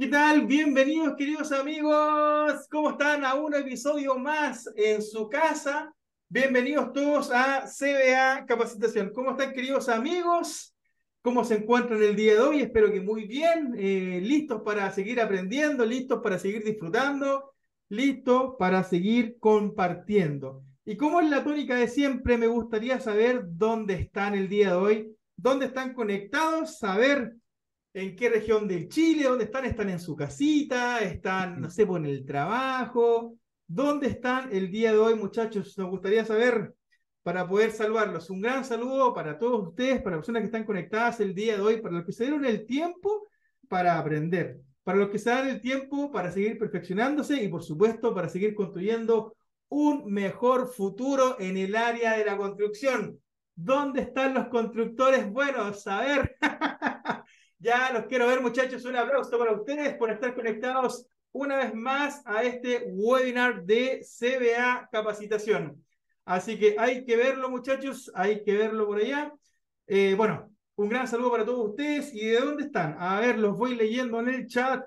¿Qué tal? Bienvenidos queridos amigos. ¿Cómo están a un episodio más en su casa? Bienvenidos todos a CBA Capacitación. ¿Cómo están queridos amigos? ¿Cómo se encuentran el día de hoy? Espero que muy bien. Eh, listos para seguir aprendiendo, listos para seguir disfrutando, listos para seguir compartiendo. Y como es la tónica de siempre, me gustaría saber dónde están el día de hoy, dónde están conectados, saber en qué región del Chile, dónde están, están en su casita, están, no sé, por el trabajo, dónde están el día de hoy, muchachos, nos gustaría saber para poder salvarlos. Un gran saludo para todos ustedes, para las personas que están conectadas el día de hoy, para los que se dieron el tiempo para aprender, para los que se dan el tiempo para seguir perfeccionándose y, por supuesto, para seguir construyendo un mejor futuro en el área de la construcción. ¿Dónde están los constructores Bueno, A ver. Ya los quiero ver, muchachos. Un abrazo para ustedes por estar conectados una vez más a este webinar de CBA Capacitación. Así que hay que verlo, muchachos. Hay que verlo por allá. Eh, bueno, un gran saludo para todos ustedes. ¿Y de dónde están? A ver, los voy leyendo en el chat.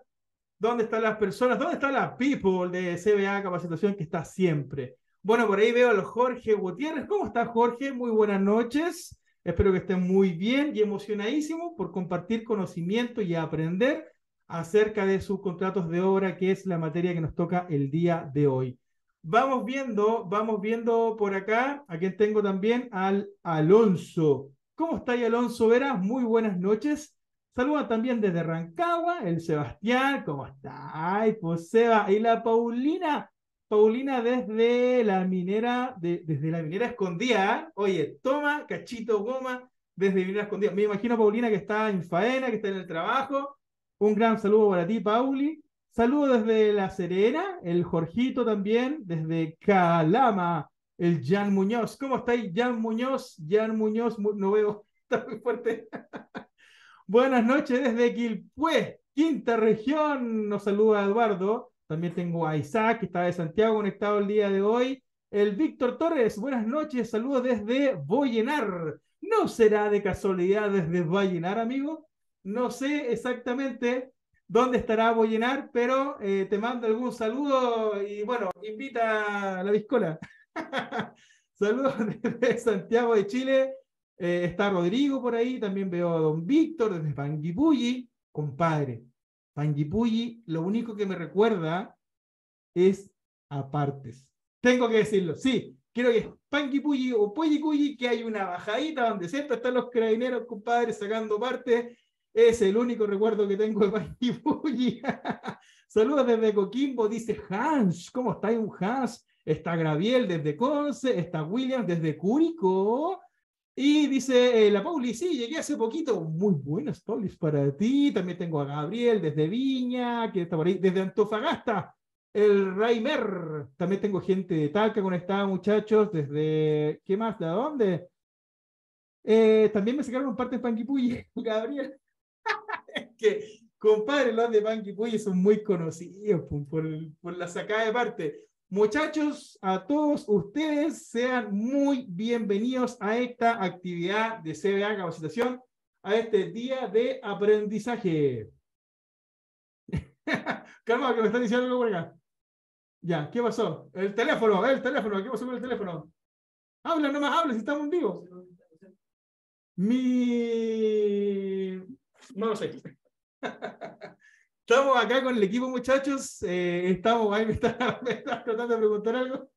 ¿Dónde están las personas? ¿Dónde están las people de CBA Capacitación que está siempre? Bueno, por ahí veo a los Jorge Gutiérrez. ¿Cómo está Jorge? Muy buenas noches. Espero que estén muy bien y emocionadísimos por compartir conocimiento y aprender acerca de sus contratos de obra, que es la materia que nos toca el día de hoy. Vamos viendo, vamos viendo por acá, aquí tengo también al Alonso. ¿Cómo está ahí, Alonso Vera? Muy buenas noches. Saluda también desde Rancagua, el Sebastián, ¿cómo está? Ay, pues Seba, y la Paulina, Paulina desde la minera, desde la minera escondida. ¿eh? Oye, toma, cachito, goma, desde minera escondida. Me imagino, Paulina, que está en faena, que está en el trabajo. Un gran saludo para ti, Pauli. Saludo desde La Serena, el Jorgito también, desde Calama, el Jan Muñoz. ¿Cómo estáis, Jan Muñoz? Jan Muñoz, no veo, está muy fuerte. Buenas noches desde Quilpué, quinta región. Nos saluda Eduardo. También tengo a Isaac, que está de Santiago conectado el día de hoy. El Víctor Torres, buenas noches, saludos desde Vallenar. ¿No será de casualidad desde Vallenar, amigo? No sé exactamente dónde estará Vallenar, pero eh, te mando algún saludo y bueno, invita a la Viscola. saludos desde Santiago de Chile. Eh, está Rodrigo por ahí, también veo a don Víctor desde Panguipulli, compadre. Panguipulli lo único que me recuerda es a partes. Tengo que decirlo, sí, quiero que es Panguipulli o Puyipulli, que hay una bajadita donde siempre están los craineros, compadres, sacando partes. Es el único recuerdo que tengo de Panguipulli. Saludos desde Coquimbo, dice Hans. ¿Cómo está un Hans? Está Graviel desde Conce, está William desde Curicó. Y dice eh, la Pauli, sí, llegué hace poquito. Muy buenas, Pauli para ti. También tengo a Gabriel desde Viña, que está por ahí, desde Antofagasta, el Raimer. También tengo gente de Talca conectada, muchachos, desde, ¿qué más? ¿De dónde? Eh, también me sacaron un parte de Panguipulli, Gabriel. es que, compadre, los de Panguipulli son muy conocidos por, por, por la sacada de parte. Muchachos, a todos ustedes sean muy bienvenidos a esta actividad de CBA Capacitación, a este día de aprendizaje. Calma, que me están diciendo algo por acá. Ya, ¿qué pasó? El teléfono, el teléfono, ¿qué pasó con el teléfono? Habla, nomás habla, si estamos vivos. Mi... No lo sé. Estamos acá con el equipo, muchachos. Eh, estamos, ahí me están tratando de preguntar algo.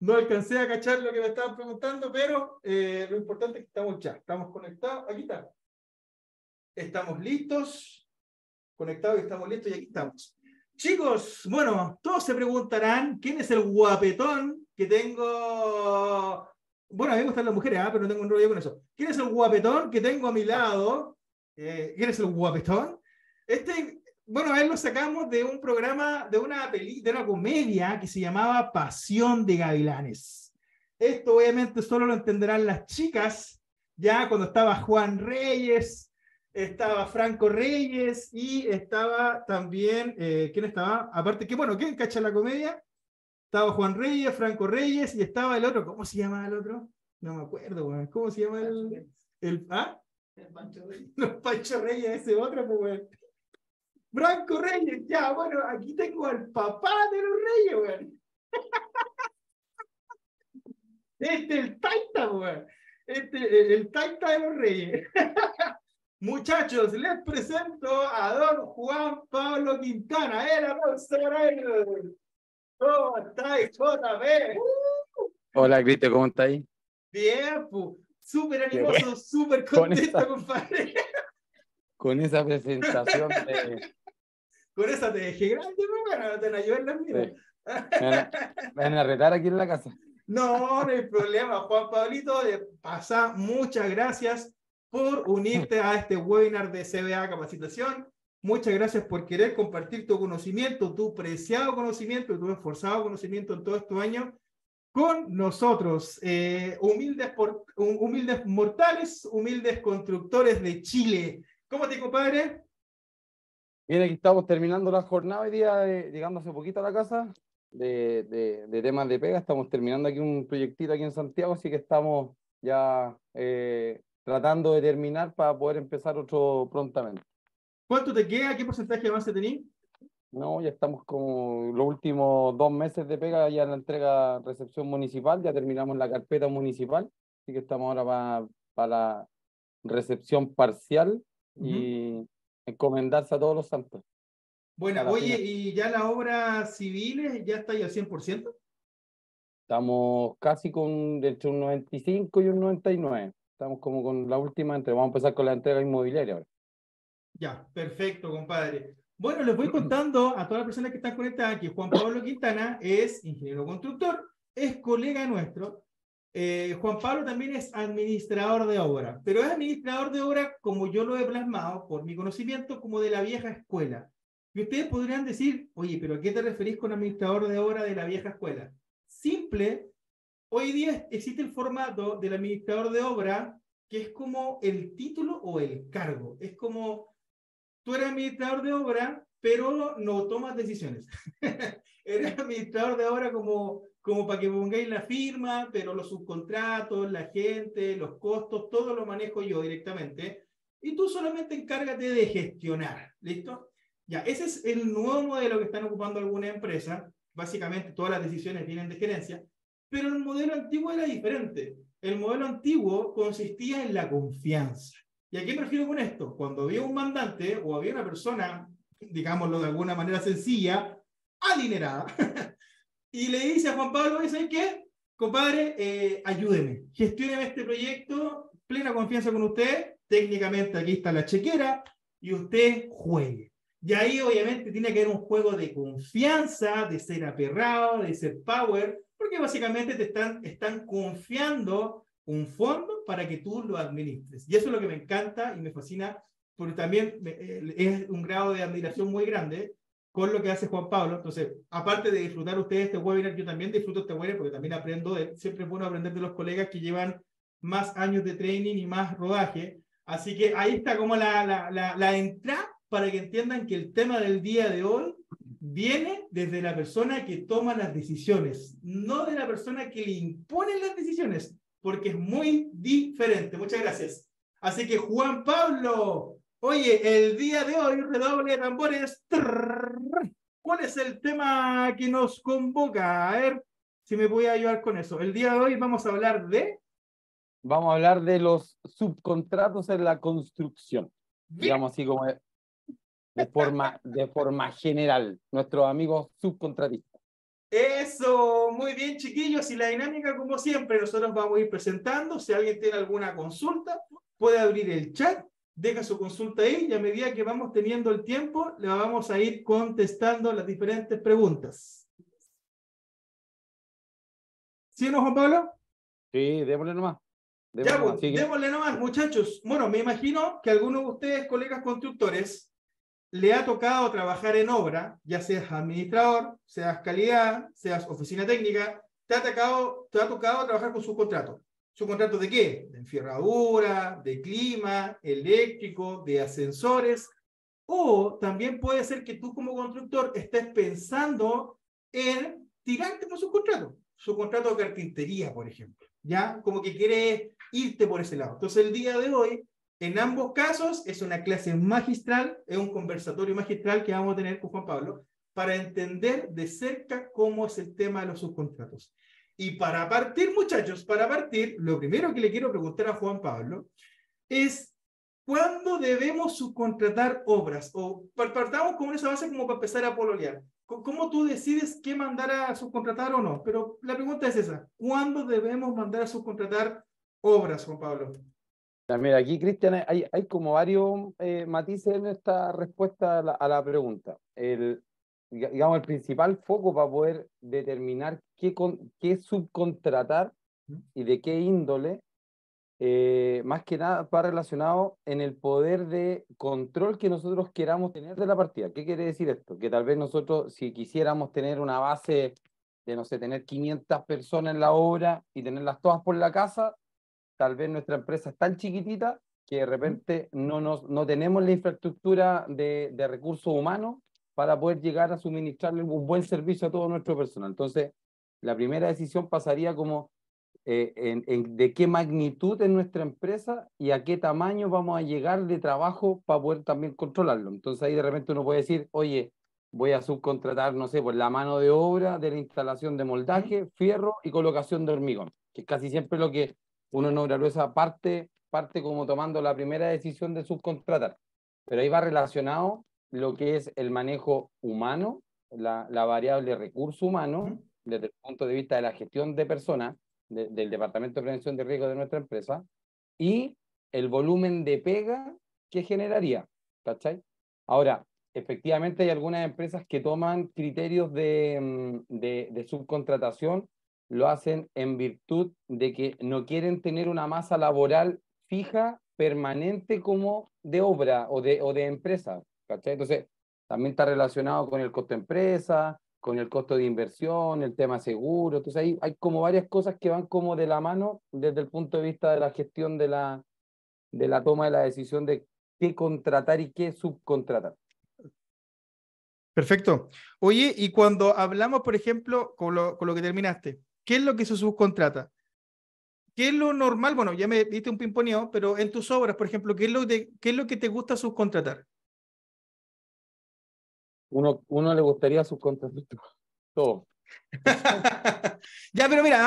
No alcancé a cachar lo que me estaban preguntando, pero eh, lo importante es que estamos ya, estamos conectados. Aquí está. Estamos listos, conectados y estamos listos y aquí estamos. Chicos, bueno, todos se preguntarán quién es el guapetón que tengo. Bueno, a mí me gustan las mujeres, ah pero no tengo un rollo con eso. ¿Quién es el guapetón que tengo a mi lado? Eh, ¿Quién es el guapetón? Este, bueno, a él lo sacamos de un programa, de una, peli, de una comedia que se llamaba Pasión de Gavilanes. Esto obviamente solo lo entenderán las chicas, ya cuando estaba Juan Reyes, estaba Franco Reyes y estaba también, eh, ¿quién estaba? Aparte que, bueno, ¿quién cacha la comedia? Estaba Juan Reyes, Franco Reyes y estaba el otro, ¿cómo se llama el otro? No me acuerdo, güey. ¿cómo se llama el... el ¿ah? El Pancho Reyes. No, Pancho Reyes, ese otro, pues, Branco Reyes, ya, bueno, aquí tengo al papá de los Reyes, weón. Este es el Taita, weón. Este, el Taita de los Reyes. Muchachos, les presento a don Juan Pablo Quintana, el amor. ¿Cómo estáis, JB? Hola, Cristo, ¿cómo ahí? Bien, pu. Súper animoso, súper contento, con compadre. Con esa presentación de, con esa te dejé grande, bueno, te la en las minas. van a retar aquí en la casa. No, no hay problema, Juan Pablito. De eh, pasa, muchas gracias por unirte a este webinar de CBA Capacitación. Muchas gracias por querer compartir tu conocimiento, tu preciado conocimiento tu esforzado conocimiento en todo este año con nosotros, eh, humildes, por, humildes mortales, humildes constructores de Chile. ¿Cómo te, compadre? Bien, aquí estamos terminando la jornada hoy día, llegando hace poquito a la casa de, de, temas de pega. Estamos terminando aquí un proyectito aquí en Santiago, así que estamos ya eh, tratando de terminar para poder empezar otro prontamente. ¿Cuánto te queda? ¿Qué porcentaje más se tenía No, ya estamos como los últimos dos meses de pega, ya en la entrega recepción municipal, ya terminamos la carpeta municipal, así que estamos ahora para la recepción parcial y encomendarse a todos los santos. Bueno, oye, ¿y ya las obras civiles ya está ahí al 100%? Estamos casi con entre un 95 y un 99. Estamos como con la última entrega. Vamos a empezar con la entrega inmobiliaria ahora. Ya, perfecto, compadre. Bueno, les voy contando a todas las personas que están conectadas que Juan Pablo Quintana es ingeniero constructor, es colega nuestro, eh, Juan Pablo también es administrador de obra, pero es administrador de obra como yo lo he plasmado, por mi conocimiento, como de la vieja escuela. Y ustedes podrían decir, oye, pero ¿a qué te referís con administrador de obra de la vieja escuela? Simple, hoy día existe el formato del administrador de obra que es como el título o el cargo. Es como, tú eres administrador de obra, pero no tomas decisiones. eres administrador de obra como como para que pongáis la firma, pero los subcontratos, la gente, los costos, todo lo manejo yo directamente. Y tú solamente encárgate de gestionar, ¿listo? Ya, ese es el nuevo modelo que están ocupando algunas empresas. Básicamente todas las decisiones vienen de gerencia, pero el modelo antiguo era diferente. El modelo antiguo consistía en la confianza. ¿Y a qué refiero con esto? Cuando había un mandante o había una persona, digámoslo de alguna manera sencilla, adinerada, y le dice a Juan Pablo, dice qué? Compadre, eh, ayúdeme, gestióneme este proyecto, plena confianza con usted, técnicamente aquí está la chequera y usted juegue. Y ahí obviamente tiene que haber un juego de confianza, de ser aperrado, de ser power, porque básicamente te están, están confiando un fondo para que tú lo administres. Y eso es lo que me encanta y me fascina, porque también eh, es un grado de admiración muy grande con lo que hace Juan Pablo. Entonces, aparte de disfrutar ustedes este webinar, yo también disfruto este webinar porque también aprendo de, siempre es bueno aprender de los colegas que llevan más años de training y más rodaje. Así que ahí está como la, la, la, entrada para que entiendan que el tema del día de hoy viene desde la persona que toma las decisiones, no de la persona que le impone las decisiones, porque es muy diferente. Muchas gracias. Así que Juan Pablo, oye, el día de hoy, redoble de tambores. ¿Cuál es el tema que nos convoca? A ver si me voy a ayudar con eso. El día de hoy vamos a hablar de... Vamos a hablar de los subcontratos en la construcción. Digamos así como de, forma, de forma general. Nuestros amigos subcontratistas. Eso, muy bien chiquillos, y la dinámica como siempre, nosotros vamos a ir presentando, si alguien tiene alguna consulta, puede abrir el chat deja su consulta ahí y a medida que vamos teniendo el tiempo, le vamos a ir contestando las diferentes preguntas. ¿Sí, no, Juan Pablo? Sí, démosle nomás. Pues, démosle nomás, muchachos. Bueno, me imagino que algunos de ustedes, colegas constructores, le ha tocado trabajar en obra, ya seas administrador, seas calidad, seas oficina técnica, te ha, tocado, te ha tocado trabajar con su contrato. ¿Son de qué? De enfierradura, de clima, eléctrico, de ascensores. O también puede ser que tú como constructor estés pensando en tirarte por su contrato. Su contrato de carpintería, por ejemplo. ¿Ya? Como que quieres irte por ese lado. Entonces el día de hoy, en ambos casos, es una clase magistral, es un conversatorio magistral que vamos a tener con Juan Pablo para entender de cerca cómo es el tema de los subcontratos. Y para partir, muchachos, para partir, lo primero que le quiero preguntar a Juan Pablo es, ¿cuándo debemos subcontratar obras? O partamos con esa base como para empezar a pololear. ¿Cómo tú decides qué mandar a subcontratar o no? Pero la pregunta es esa, ¿cuándo debemos mandar a subcontratar obras, Juan Pablo? Mira, aquí, Cristian, hay, como varios eh, matices en esta respuesta a la, a la pregunta. El, digamos, el principal foco para poder determinar qué, qué subcontratar y de qué índole, eh, más que nada va relacionado en el poder de control que nosotros queramos tener de la partida. ¿Qué quiere decir esto? Que tal vez nosotros, si quisiéramos tener una base de, no sé, tener 500 personas en la obra y tenerlas todas por la casa, tal vez nuestra empresa es tan chiquitita que de repente no, nos, no tenemos la infraestructura de, de recursos humanos para poder llegar a suministrarle un buen servicio a todo nuestro personal. Entonces, la primera decisión pasaría como eh, en, de qué magnitud es nuestra empresa y a qué tamaño vamos a llegar de trabajo para poder también controlarlo. Entonces ahí de repente uno puede decir, oye, voy a subcontratar, no sé, por la mano de obra de la instalación de moldaje, fierro y colocación de hormigón, que es casi siempre lo que uno en obra gruesa parte, parte como tomando la primera decisión de subcontratar. Pero ahí va relacionado lo que es el manejo humano, la, variable recurso humano, desde el punto de vista de la gestión de personas del Departamento de Prevención de Riesgo de nuestra empresa, y el volumen de pega que generaría. ¿Cachai? Ahora, efectivamente hay algunas empresas que toman criterios de, mm, subcontratación, lo hacen en virtud de que no quieren tener una masa laboral fija, permanente como de obra o de empresa, entonces, también está relacionado con el costo de empresa, con el costo de inversión, el tema seguro. Entonces, ahí hay como varias cosas que van como de la mano desde el punto de vista de la gestión de la, de la toma de la decisión de qué contratar y qué subcontratar. Perfecto. Oye, y cuando hablamos, por ejemplo, con lo, que terminaste, ¿qué es lo que se subcontrata? ¿Qué es lo normal? Bueno, ya me diste un pimponeo, pero en tus obras, por ejemplo, ¿qué es lo, de, qué es lo que te gusta subcontratar? uno, uno le gustaría subcontratar Todo. ya, pero mira,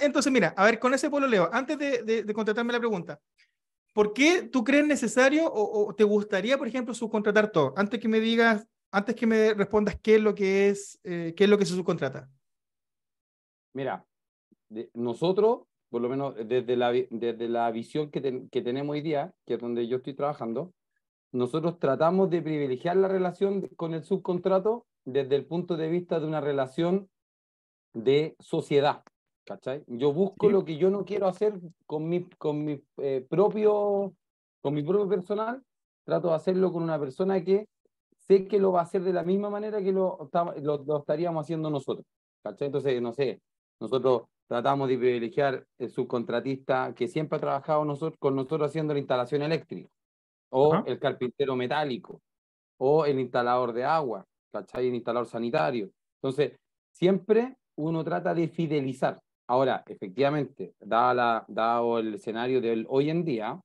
entonces mira, a ver, con ese pueblo Leo, antes de, de, contratarme la pregunta, ¿por qué tú crees necesario o, te gustaría, por ejemplo, subcontratar todo? Antes que me digas, antes que me respondas qué es lo que es, eh, qué es lo que se subcontrata. Mira, nosotros, por lo menos desde la, desde la visión que, que tenemos hoy día, que es donde yo estoy trabajando, nosotros tratamos de privilegiar la relación con el subcontrato desde el punto de vista de una relación de sociedad. ¿cachai? Yo busco lo que yo no quiero hacer con mi, con, mi, eh, propio, con mi propio personal, trato de hacerlo con una persona que sé que lo va a hacer de la misma manera que lo, lo, estaríamos haciendo nosotros. Entonces, no sé, nosotros tratamos de privilegiar el subcontratista que siempre ha trabajado nosotros, con nosotros haciendo la instalación eléctrica o el carpintero metálico, o el instalador de agua, ¿cachai? El instalador sanitario. Entonces, siempre uno trata de fidelizar. Ahora, efectivamente, dado, la, dado el escenario del hoy en día,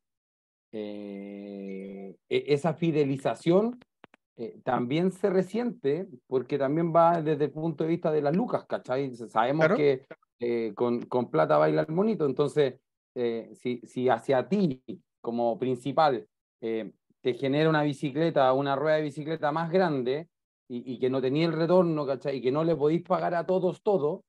eh, e, esa fidelización eh, también se resiente porque también va desde el punto de vista de las lucas, ¿cachai? Sabemos que eh, con, con, plata baila el monito, entonces si, si hacia ti como principal eh, te genera una bicicleta, una rueda de bicicleta más grande y, que no tenía el retorno, ¿cachai? Y que no le podéis pagar a todos todo,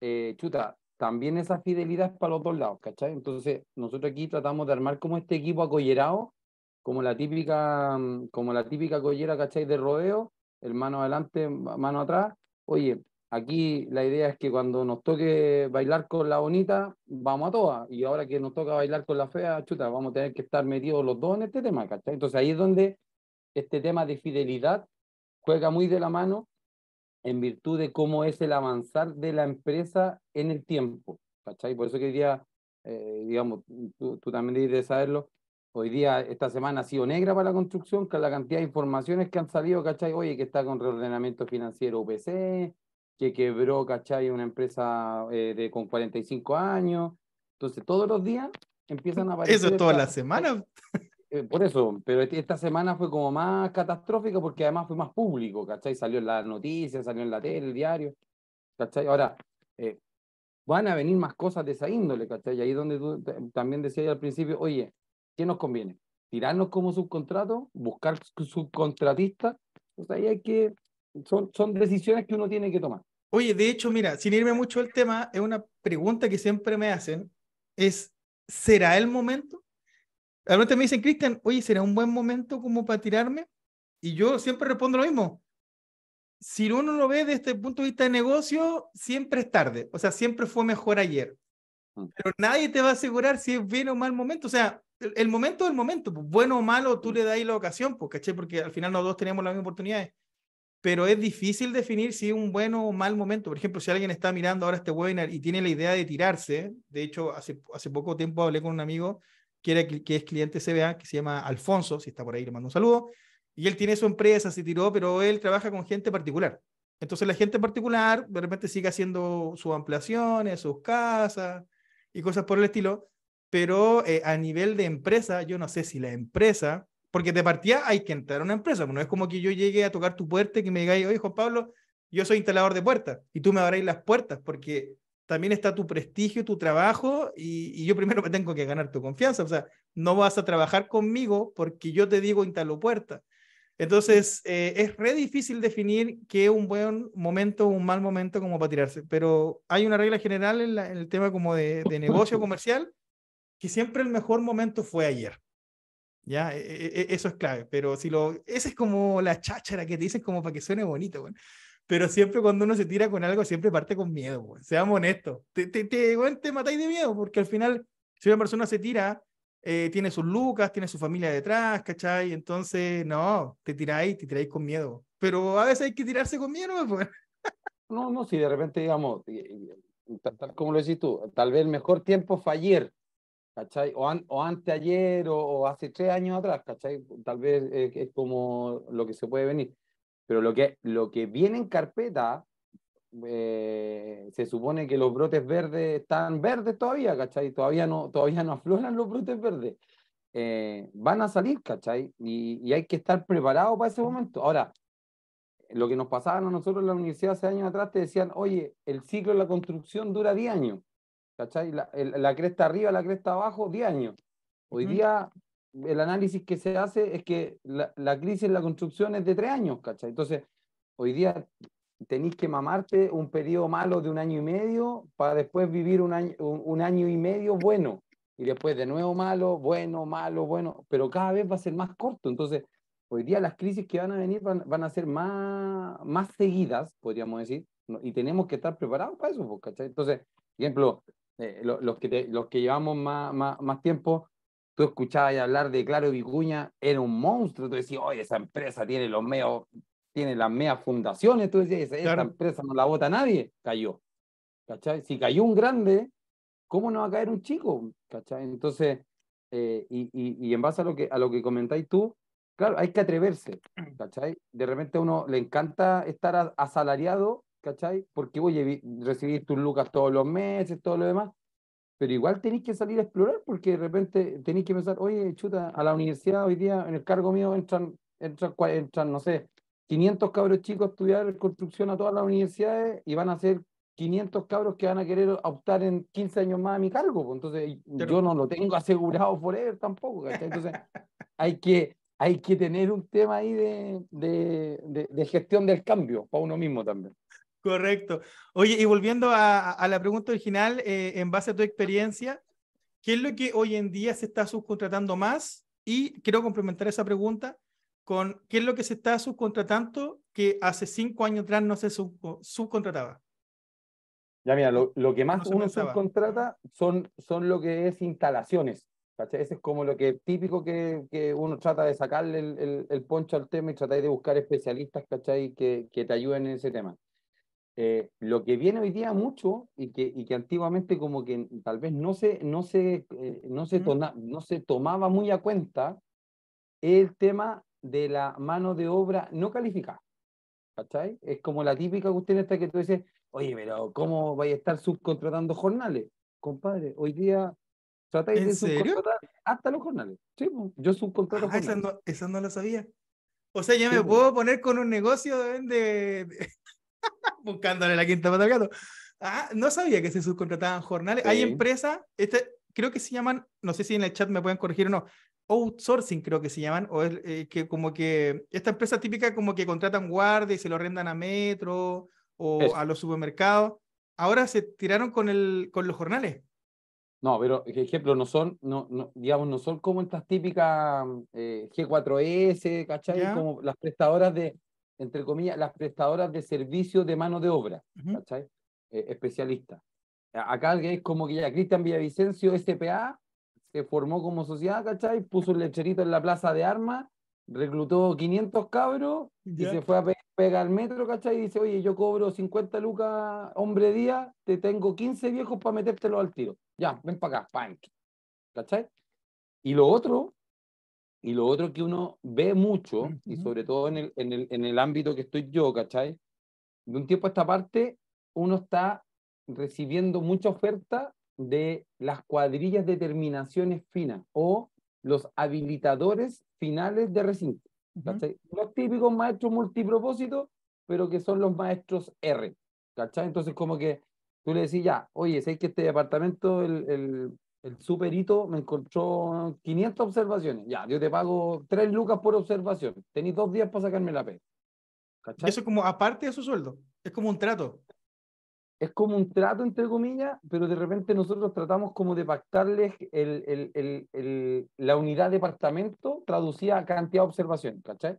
eh, chuta, también esa fidelidad es para los dos lados, ¿cachai? Entonces, nosotros aquí tratamos de armar como este equipo acollerado, como la típica, mm, como la típica collera, ¿cachai? De rodeo, hermano mano adelante, mano atrás. Oye, Aquí la idea es que cuando nos toque bailar con la bonita, vamos a todas. Y ahora que nos toca bailar con la fea, chuta, vamos a tener que estar metidos los dos en este tema, ¿cachai? Entonces ahí es donde este tema de fidelidad juega muy de la mano en virtud de cómo es el avanzar de la empresa en el tiempo, ¿cachai? Por eso que hoy día, eh, digamos, tú, también debes saberlo, hoy día, esta semana ha sido negra para la construcción, con la cantidad de informaciones que han salido, ¿cachai? Oye, que está con reordenamiento financiero UPC, que quebró, ¿cachai? Una empresa eh, de, con 45 años. Entonces, todos los días empiezan a aparecer. Eso es toda la semana. Eh, por eso, pero este, esta semana fue como más catastrófica porque además fue más público, ¿cachai? Salió en las noticias, salió en la tele, el diario, ¿cachai? Ahora, eh, van a venir más cosas de esa índole, ¿cachai? Y ahí donde tú también decías al principio, oye, ¿qué nos conviene? ¿Tirarnos como subcontrato? ¿Buscar subcontratistas? O sea, ahí hay que, son, son decisiones que uno tiene que tomar. Oye, de hecho, mira, sin irme mucho al tema, es una pregunta que siempre me hacen, es, ¿será el momento? A veces me dicen, Cristian, oye, ¿será un buen momento como para tirarme? Y yo siempre respondo lo mismo. Si uno lo ve desde este punto de vista de negocio, siempre es tarde. O sea, siempre fue mejor ayer. Mm. Pero nadie te va a asegurar si es bien o mal momento. O sea, el, momento es el momento. Pues, bueno o malo, tú le das la ocasión, pues, porque al final los dos teníamos las mismas oportunidades pero es difícil definir si es un bueno o mal momento. Por ejemplo, si alguien está mirando ahora este webinar y tiene la idea de tirarse, de hecho, hace, hace poco tiempo hablé con un amigo que, que es cliente CBA, que se llama Alfonso, si está por ahí, le mando un saludo, y él tiene su empresa, se tiró, pero él trabaja con gente particular. Entonces la gente particular de repente sigue haciendo sus ampliaciones, sus casas y cosas por el estilo, pero eh, a nivel de empresa, yo no sé si la empresa porque de partida hay que entrar a una empresa. Pues, no es como que yo llegue a tocar tu puerta y que me digáis, oye, Juan Pablo, yo soy instalador de puertas y tú me abráis las puertas porque también está tu prestigio, tu trabajo y, yo primero me tengo que ganar tu confianza. O sea, no vas a trabajar conmigo porque yo te digo instalo puertas. Entonces, eh, es re difícil definir qué es un buen momento o un mal momento como para tirarse, pero hay una regla general en, el tema como de negocio comercial que siempre el mejor momento fue ayer. ¿ya? E, e, e, eso es clave, pero si lo, esa es como la cháchara que te dicen como para que suene bonito, Pero siempre cuando uno se tira con algo, siempre parte con miedo, seamos honestos. Te, te, te, matáis de miedo, porque al final, si una persona se tira, eh, tiene sus lucas, tiene su familia detrás, ¿cachai? Entonces, no, te tiráis, te tiráis con miedo. Pero a veces hay que tirarse con miedo, No, no, si de repente, digamos, tal, como lo decís tú, tal vez el mejor tiempo fue ayer, ¿cachai? O, antes o anteayer o, hace tres años atrás, ¿cachai? Tal vez es, como lo que se puede venir. Pero lo que, lo que viene en carpeta, eh, se supone que los brotes verdes están verdes todavía, ¿cachai? Todavía no, todavía no afloran los brotes verdes. Eh, van a salir, ¿cachai? Y, y hay que estar preparado para ese momento. Ahora, lo que nos pasaba a nosotros en la universidad hace años atrás, te decían, oye, el ciclo de la construcción dura 10 años. ¿Cachai? La, cresta arriba, la cresta abajo, 10 años. Hoy día el análisis que se hace es que la, la, crisis en la construcción es de 3 años, ¿cachai? Entonces, hoy día tenéis que mamarte un periodo malo de un año y medio para después vivir un año, un, año y medio bueno. Y después de nuevo malo, bueno, malo, bueno, pero cada vez va a ser más corto. Entonces, hoy día las crisis que van a venir van, van a ser más, más seguidas, podríamos decir, y tenemos que estar preparados para eso, pues, ¿cachai? Entonces, ejemplo, eh, los, que los que llevamos más, más, tiempo, tú escuchabas hablar de Claro Vicuña, era un monstruo, tú decías, oye, esa empresa tiene los tiene las medias fundaciones, tú decías, esa empresa no la vota nadie, cayó. Si cayó un grande, ¿cómo no va a caer un chico? Entonces, eh, y, en base a lo que, a lo que comentáis tú, claro, hay que atreverse, mm. De repente a uno le encanta estar asalariado ¿cachai? Porque voy a recibir tus lucas todos los meses, todo lo demás, pero igual tenéis que salir a explorar porque de repente tenéis que pensar, oye, chuta, a la universidad hoy día en el cargo mío entran, entran, no sé, 500 cabros chicos a estudiar construcción a todas las universidades y van a ser 500 cabros que van a querer optar en 15 años más a mi cargo. Pues". Entonces, yo no lo tengo asegurado forever tampoco. Entonces, hay que, hay que tener un tema ahí de, de, de, gestión del cambio para uno mismo también. Correcto. Oye, y volviendo a, la pregunta original, eh, en base a tu experiencia, ¿qué es lo que hoy en día se está subcontratando más? Y quiero complementar esa pregunta con qué es lo que se está subcontratando que hace cinco años atrás no se subcontrataba. Ya mira, lo, que más uno subcontrata son, son lo que es instalaciones. Ese es como lo que típico que, uno trata de sacarle el, el, poncho al tema y tratar de buscar especialistas ¿cachai? Que, que te ayuden en ese tema. Eh, lo que viene hoy día mucho y que, y que antiguamente como que tal vez no se, no, se, eh, no, se no se tomaba muy a cuenta es el tema de la mano de obra no calificada. ¿Cachai? Es como la típica cuestión esta que tú dices, oye, pero ¿cómo vais a estar subcontratando jornales? Compadre, hoy día tratáis de subcontratar hasta los jornales. Sí, yo subcontrato ah, jornales. Eso no, esa no sabía. O sea, ya me puedo poner con un negocio de, de, Buscándole la quinta pata al gato. Ah, no sabía que se subcontrataban jornales. Hay empresas, este, creo que se llaman, no sé si en el chat me pueden corregir o no, outsourcing creo que se llaman, o es eh, que como que esta empresa típica como que contratan guardia y se lo rendan a metro o a los supermercados. Ahora se tiraron con, el, con los jornales. No, pero ejemplo, no son, no, digamos, no son como estas típicas eh, G4S, ¿cachai? Como las prestadoras de, entre comillas, las prestadoras de servicios de mano de obra, ¿cachai? Eh, especialistas. Acá es como que ya Cristian Villavicencio, SPA, se formó como sociedad, ¿cachai? Puso el lecherito en la plaza de armas, reclutó 500 cabros y se fue a pegar al metro, ¿cachai? Y dice, oye, yo cobro 50 lucas hombre día, te tengo 15 viejos para metértelo al tiro. Ya, ven para acá, punk. ¿Cachai? Y lo otro y lo otro que uno ve mucho, y sobre todo en el, en el, en el ámbito que estoy yo, ¿cachai? De un tiempo a esta parte, uno está recibiendo mucha oferta de las cuadrillas de terminaciones finas o los habilitadores finales de recinto. Los típicos maestros multipropósitos, pero que son los maestros R. ¿cachai? Entonces, como que tú le decís, ya, oye, sé que este departamento, el, el superito me encontró 500 observaciones. Ya, yo te pago 3 lucas por observación. Tenéis dos días para sacarme la P. ¿Cachai? Eso como aparte de su sueldo. Es como un trato. Es como un trato, entre comillas, pero de repente nosotros tratamos como de pactarles el, el, el, la unidad de departamento traducida a cantidad de observaciones, ¿cachai?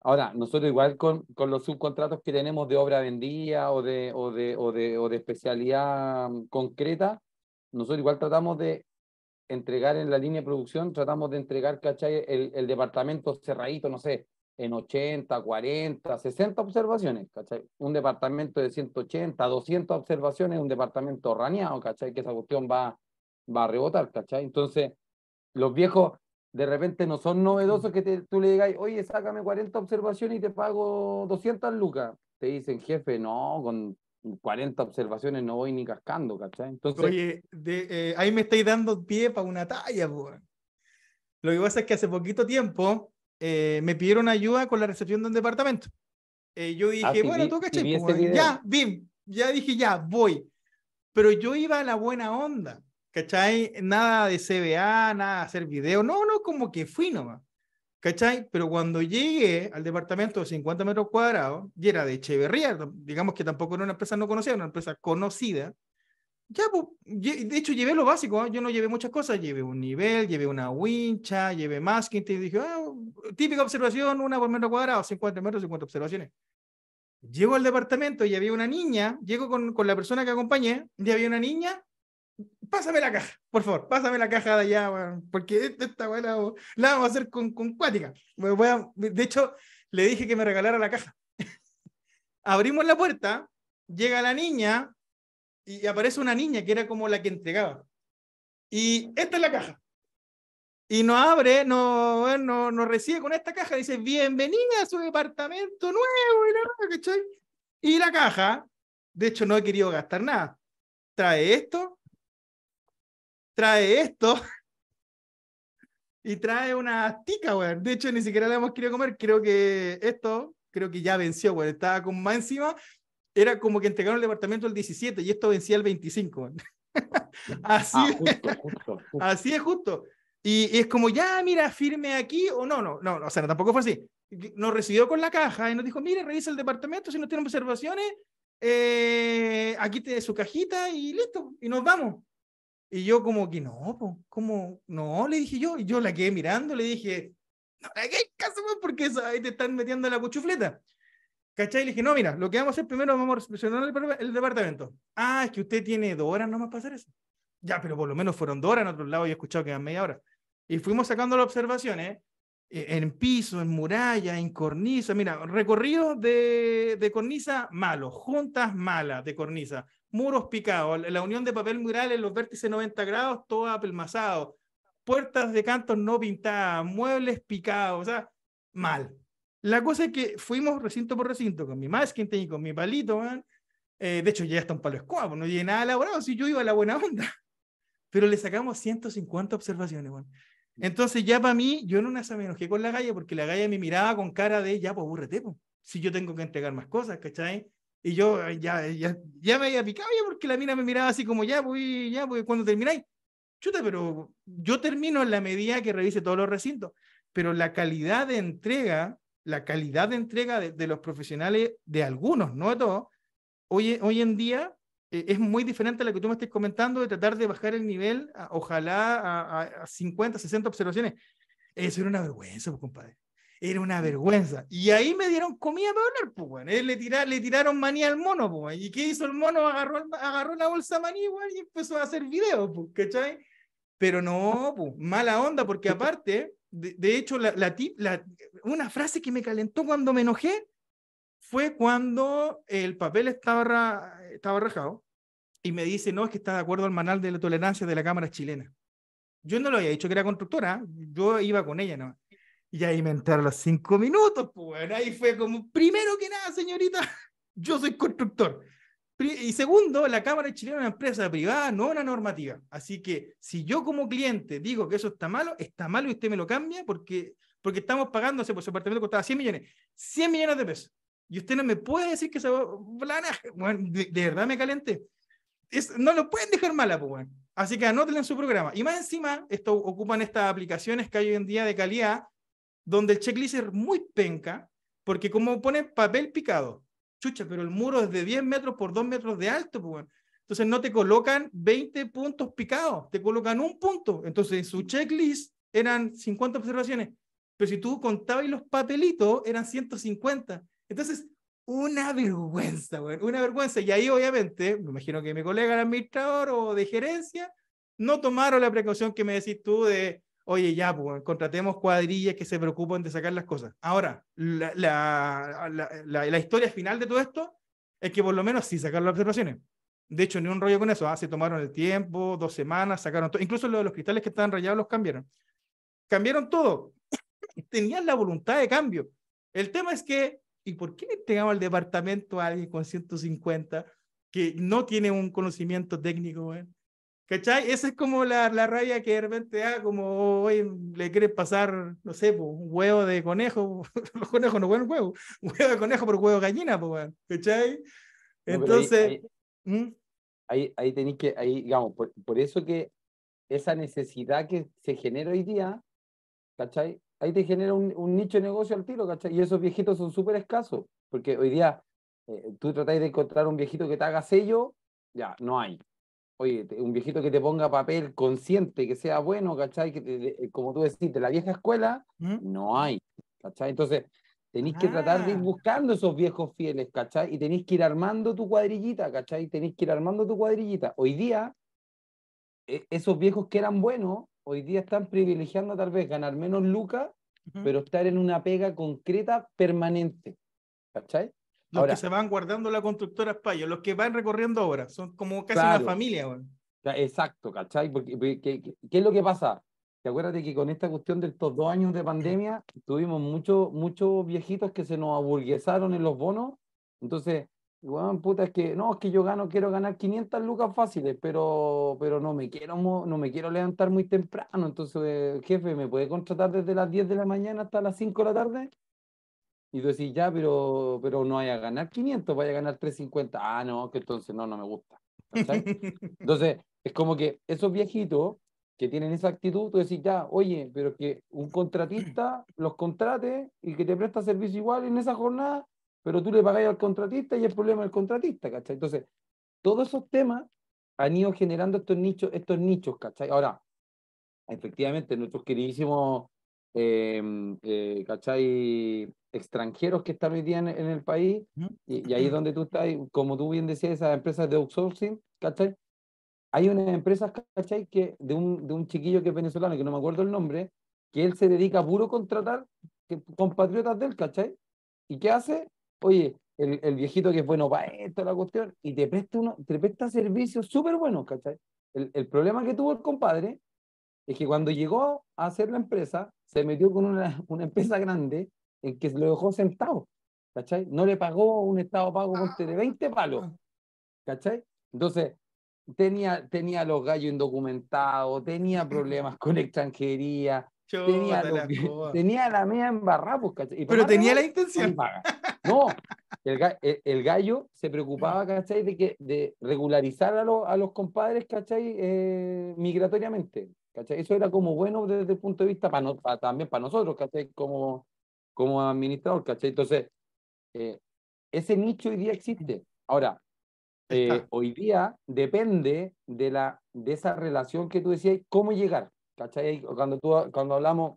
Ahora, nosotros igual con, con, los subcontratos que tenemos de obra vendida o de, o de, o de, o de especialidad concreta, nosotros igual tratamos de entregar en la línea de producción, tratamos de entregar, ¿cachai? El, departamento cerradito, no sé, en 80, 40, 60 observaciones, ¿cachai? Un departamento de 180, 200 observaciones, un departamento raneado, ¿cachai? Que esa cuestión va, va a rebotar, ¿cachai? Entonces, los viejos de repente no son novedosos mm. que tú le digas, oye, sácame 40 observaciones y te pago 200 lucas. Te dicen, jefe, no, con 40 observaciones no voy ni cascando, ¿cachai? Entonces... Oye, eh, ahí me estáis dando pie para una talla, pues. Lo que pasa es que hace poquito tiempo eh, me pidieron ayuda con la recepción de un departamento. Eh, yo ah, dije, bueno, tú cachai ya, bim, ya dije, ya, voy. Pero yo iba a la buena onda, ¿cachai? Nada de CBA, nada hacer video, no, no, como que fui nomás. ¿Cachai? Pero cuando llegué al departamento de 50 metros cuadrados, y era de Echeverría, digamos que tampoco era una empresa no conocida, una empresa conocida, ya, pues, de hecho llevé lo básico, ¿ah? yo no llevé muchas cosas, llevé un nivel, llevé una wincha, llevé masking, y dije, ah, típica observación, una por metro cuadrado, 50 metros, 50 observaciones. Llego al departamento y había una niña, llego con, con la persona que acompañé, y había una niña pásame la caja, por favor, pásame la caja de allá, porque esta, esta la, vamos a hacer con, con cuática. de hecho, le dije que me regalara la caja. Abrimos la puerta, llega la niña y aparece una niña que era como la que entregaba. Y esta es la caja. Y nos abre, nos, recibe con esta caja, dice, bienvenida a su departamento nuevo, y la, y la caja, de hecho no he querido gastar nada. Trae esto, trae esto y trae una tica, weón. De hecho, ni siquiera la hemos querido comer. Creo que esto, creo que ya venció, weón. Estaba con más encima. Era como que entregaron el departamento el 17 y esto vencía el 25, ah, así, justo, así es justo. Y, es como, ya, mira, firme aquí o no, no, no, o sea, tampoco fue así. Nos recibió con la caja y nos dijo, mire, revisa el departamento, si no tiene observaciones, eh, aquí tiene su cajita y listo, y nos vamos. Y yo como que no, pues, como, no, le dije yo, y yo la quedé mirando, le dije, no qué porque ahí te están metiendo la cuchufleta. ¿Cachai? Le dije, no, mira, lo que vamos a hacer primero, vamos a reflexionar el, departamento. Ah, es que usted tiene dos horas nomás para hacer eso. Ya, pero por lo menos fueron dos horas, en otro lado yo he escuchado que eran media hora. Y fuimos sacando las observaciones, eh, en piso, en muralla, en cornisa. Mira, recorridos de, cornisa malo, juntas malas de cornisa, muros picados, la unión de papel mural en los vértices 90 grados, todo apelmazado, puertas de cantos no pintadas, muebles picados, o sea, mal. La cosa es que fuimos recinto por recinto con mi masking y con mi palito, eh, de hecho ya está un palo escuado, no llegué nada elaborado, si yo iba a la buena onda. Pero le sacamos 150 observaciones, bueno. Entonces ya para mí, yo no una me enojé con la galla porque la galla me miraba con cara de, ya, pues aburrete, pues, si yo tengo que entregar más cosas, ¿cachai? Y yo ya, ya, ya me había picado ya porque la mina me miraba así como, ya, pues, ya, pues, cuando termináis? Chuta, pero yo termino en la medida que revise todos los recintos, pero la calidad de entrega, la calidad de entrega de, los profesionales, de algunos, no de todos, hoy, hoy en día eh, es muy diferente a la que tú me estás comentando de tratar de bajar el nivel, ojalá a, 50, 60 observaciones. Eso era una vergüenza, pues, compadre. Era una vergüenza. Y ahí me dieron comida para hablar, pues, eh, le, le tiraron maní al mono, pues, ¿Y qué hizo el mono? Agarró, agarró la bolsa maní, y empezó a hacer videos, ¿cachai? Pero no, mala onda, porque aparte, de, hecho, la, la, una frase que me calentó cuando me enojé fue cuando el papel estaba, estaba rajado y me dice, no, es que está de acuerdo al manual de la tolerancia de la Cámara chilena. Yo no lo había dicho que era constructora, yo iba con ella nomás. Y ahí me entraron los cinco minutos, pues ahí fue como, primero que nada, señorita, yo soy constructor. Y segundo, la Cámara Chilena es una empresa privada, no una normativa. Así que si yo como cliente digo que eso está malo, está malo y usted me lo cambia porque, porque estamos pagándose por pues, su apartamento costaba 100 millones, 100 millones de pesos. Y usted no me puede decir que se va bueno, de, verdad me calenté. Es, no lo pueden dejar mala, pues, bueno. Así que anótenlo en su programa. Y más encima, esto, ocupan estas aplicaciones que hay hoy en día de calidad, donde el checklist es muy penca, porque como pone papel picado, chucha, pero el muro es de 10 metros por 2 metros de alto, pues, Entonces no te colocan 20 puntos picados, te colocan un punto. Entonces su checklist eran 50 observaciones, pero si tú contabas los papelitos eran 150. Entonces, una vergüenza, una vergüenza. Y ahí obviamente, me imagino que mi colega, el administrador o de gerencia, no tomaron la precaución que me decís tú de, oye, ya, pues, contratemos cuadrillas que se preocupen de sacar las cosas. Ahora, la, la, historia final de todo esto es que por lo menos sí sacaron las observaciones. De hecho, ni un rollo con eso. Ah, se tomaron el tiempo, dos semanas, sacaron todo. Incluso de los cristales que estaban rayados los cambiaron. Cambiaron todo. Tenían la voluntad de cambio. El tema es que ¿y por qué le entregamos al departamento a alguien con 150 que no tiene un conocimiento técnico? Eh? ¿Cachai? Esa es como la, la rabia que de repente da, ah, como hoy le quiere pasar, no sé, un huevo de conejo, los conejos no huevan huevo, un huevo de conejo por huevo de gallina, po, ¿cachai? Entonces... ¿Mm? ahí, ahí, tenéis que, ahí, digamos, por, por eso que esa necesidad que se genera hoy día, ¿cachai? ahí te genera un, nicho de negocio al tiro, ¿cachai? Y esos viejitos son súper escasos, porque hoy día eh, tú tratáis de encontrar un viejito que te haga sello, ya, no hay. Oye, un viejito que te ponga papel consciente, que sea bueno, ¿cachai? Que eh, como tú decís, de la vieja escuela, ¿Mm? no hay, ¿cachai? Entonces, tenéis que tratar de ir ah. buscando esos viejos fieles, ¿cachai? Y tenéis que ir armando tu cuadrillita, ¿cachai? Tenéis que ir armando tu cuadrillita. Hoy día, e, esos viejos que eran buenos, hoy día están privilegiando tal vez ganar menos lucas, pero estar en una pega concreta permanente. ¿Cachai? Los Ahora, que se van guardando la constructora España, los que van recorriendo ahora, son como casi una familia. Exacto, ¿cachai? Porque, ¿qué, es lo que pasa? Te acuérdate que con esta cuestión de estos dos años de pandemia, tuvimos muchos muchos viejitos que se nos aburguesaron en los bonos, entonces es que no, es que yo gano, quiero ganar 500 lucas fáciles, pero, pero no, me quiero, no me quiero levantar muy temprano. Entonces, eh, jefe, ¿me puede contratar desde las 10 de la mañana hasta las 5 de la tarde? Y tú decís, ya, pero, pero no vaya a ganar 500, vaya a ganar 350. Ah, no, que entonces no, no me gusta. Entonces, es como que esos viejitos que tienen esa actitud, tú decís, ya, oye, pero que un contratista los contrate y que te presta servicio igual en esa jornada pero tú le pagáis al contratista y el problema es el contratista, ¿cachai? Entonces, todos esos temas han ido generando estos nichos, estos nichos, ¿cachai? Ahora, efectivamente, nuestros queridísimos, em, eh, ¿cachai? Extranjeros que están hoy día en, el país, y, ahí es donde tú estás, como tú bien decías, esas empresas de outsourcing, ¿cachai? Hay unas empresas, ¿cachai? Que de un, de un chiquillo que es venezolano, que no me acuerdo el nombre, que él se dedica a puro contratar compatriotas de él, ¿cachai? ¿Y qué hace? oye, el, viejito que es bueno para esto, la cuestión, y te presta, uno, te presta servicios súper buenos, ¿cachai? El, problema que tuvo el compadre es que cuando llegó a hacer la empresa, se metió con una, empresa grande en que lo dejó sentado, ¿cachai? No le pagó un estado pago de 20 palos, ¿cachai? Entonces, tenía, tenía los gallos indocumentados, tenía problemas con extranjería, tenía, la mía en pues, ¿cachai? Pero tenía la intención. pagar no, el, gallo se preocupaba, ¿cachai? De, que, de regularizar a, los compadres, ¿cachai? Eh, migratoriamente, ¿cachai? Eso era como bueno desde el punto de vista para también para nosotros, ¿cachai? Como, administrador, ¿cachai? Entonces, eh, ese nicho hoy día existe. Ahora, eh, hoy día depende de, la, de esa relación que tú decías, cómo llegar, ¿cachai? Cuando, hablamos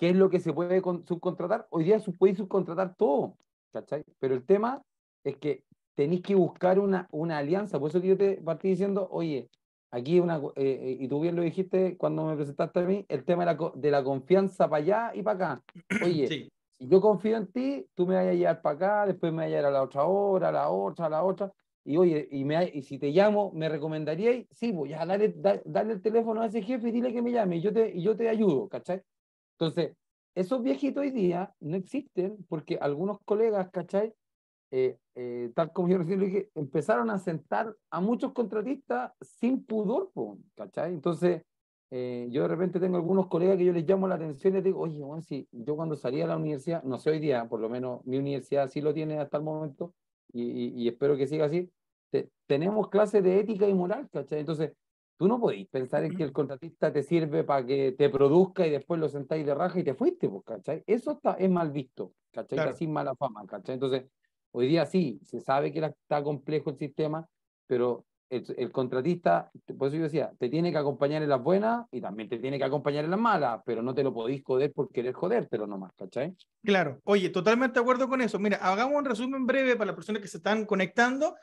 qué es lo que se puede subcontratar. Hoy día se puede subcontratar todo, ¿cachai? Pero el tema es que tenéis que buscar una, una alianza. Por eso que yo te partí diciendo, oye, aquí una, eh, eh, y tú bien lo dijiste cuando me presentaste a mí, el tema de la, confianza para allá y para acá. Oye, si yo confío en ti, tú me vas a llevar para acá, después me vas a llevar a la otra hora, a la otra, a la otra. Y oye, y, me, y si te llamo, ¿me recomendaríais? Sí, pues ya dale, el teléfono a ese jefe y dile que me llame yo te, y yo te ayudo, ¿cachai? Entonces, esos viejitos hoy día no existen porque algunos colegas, ¿cachai? Eh, eh, tal como yo recién dije, empezaron a sentar a muchos contratistas sin pudor, ¿cachai? Entonces, eh, yo de repente tengo algunos colegas que yo les llamo la atención y les digo, oye, bueno, si yo cuando salía a la universidad, no sé hoy día, por lo menos mi universidad sí lo tiene hasta el momento y, espero que siga así, tenemos clases de ética y moral, ¿cachai? Entonces, Tú no podéis pensar en que el contratista te sirve para que te produzca y después lo sentáis de raja y te fuiste, pues, ¿cachai? Eso está, es mal visto, ¿cachai? Claro. Así mala fama, ¿cachai? Entonces, hoy día sí, se sabe que está complejo el sistema, pero el, contratista, por eso yo decía, te tiene que acompañar en las buenas y también te tiene que acompañar en las malas, pero no te lo podéis joder por querer jodértelo nomás, ¿cachai? Claro, oye, totalmente de acuerdo con eso. Mira, hagamos un resumen breve para las personas que se están conectando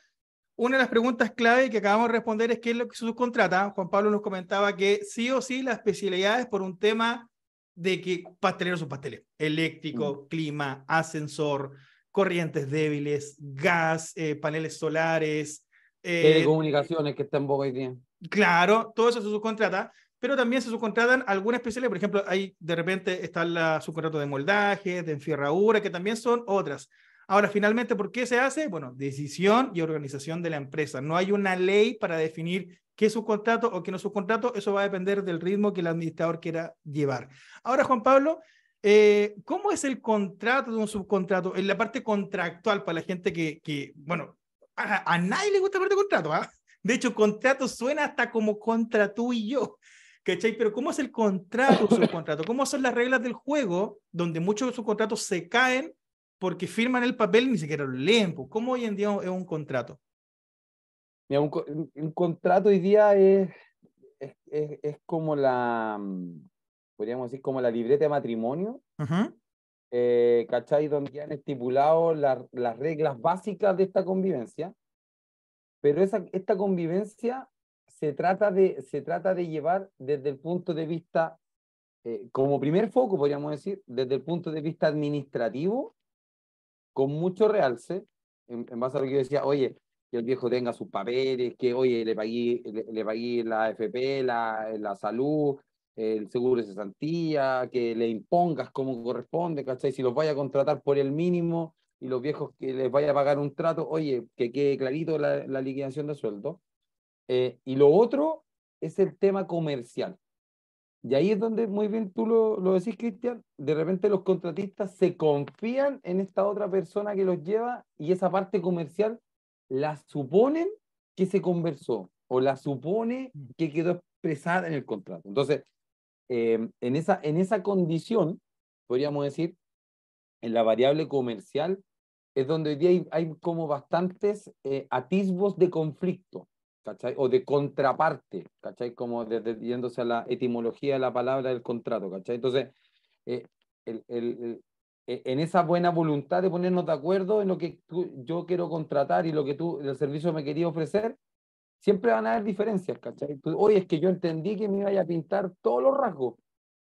una de las preguntas clave que acabamos de responder es qué es lo que se subcontrata. Juan Pablo nos comentaba que sí o sí la especialidad es por un tema de que pasteleros son pasteles. Eléctrico, mm. clima, ascensor, corrientes débiles, gas, eh, paneles solares. Eh, Telecomunicaciones que están boca y bien. Claro, todo eso se subcontrata, pero también se subcontratan algunas especialidades. Por ejemplo, ahí de repente está la subcontrato de moldaje, de enfierradura, que también son otras. Ahora, finalmente, ¿por qué se hace? Bueno, decisión y organización de la empresa. No hay una ley para definir qué es un contrato o qué no es un contrato. Eso va a depender del ritmo que el administrador quiera llevar. Ahora, Juan Pablo, eh, ¿cómo es el contrato de un subcontrato? En la parte contractual para la gente que, que bueno, a, nadie le gusta la parte de contrato. ¿ah? De hecho, contrato suena hasta como contra tú y yo. ¿Cachai? Pero ¿cómo es el contrato, subcontrato? ¿Cómo son las reglas del juego donde muchos de contratos se caen porque firman el papel y ni siquiera lo leen. Pues, ¿Cómo hoy en día es un contrato? un, contrato hoy día es, es, es, como la, podríamos decir, como la libreta de matrimonio, uh ¿cachai? Donde han estipulado las reglas básicas de esta convivencia. Pero esa, esta convivencia se trata, de, se trata de llevar desde el punto de vista, eh, como primer foco, podríamos decir, desde el punto de vista administrativo con mucho realce, en, base a lo que yo decía, oye, que el viejo tenga sus papeles, que oye, le pagué, le, la AFP, la, la, salud, el seguro de cesantía, que le impongas como corresponde, ¿cachai? Si los vaya a contratar por el mínimo y los viejos que les vaya a pagar un trato, oye, que quede clarito la, liquidación de sueldo. Eh, y lo otro es el tema comercial. Y ahí es donde muy bien tú lo, decís, Cristian, de repente los contratistas se confían en esta otra persona que los lleva y esa parte comercial la suponen que se conversó o la supone mm. que quedó expresada en el contrato. Entonces, em, en, esa, en esa condición, podríamos decir, en la variable comercial, es donde hoy día hay, como bastantes eh, atisbos de conflicto. ¿cachai? O de contraparte, ¿cachai? Como desde de, yéndose a la etimología de la palabra del contrato, ¿cachai? Entonces, eh, el, el, e, en esa buena voluntad de ponernos de acuerdo en lo que yo quiero contratar y lo que tú, el servicio me quería ofrecer, siempre van a haber diferencias, ¿cachai? Pues, es que yo entendí que me iba a pintar todos los rasgos.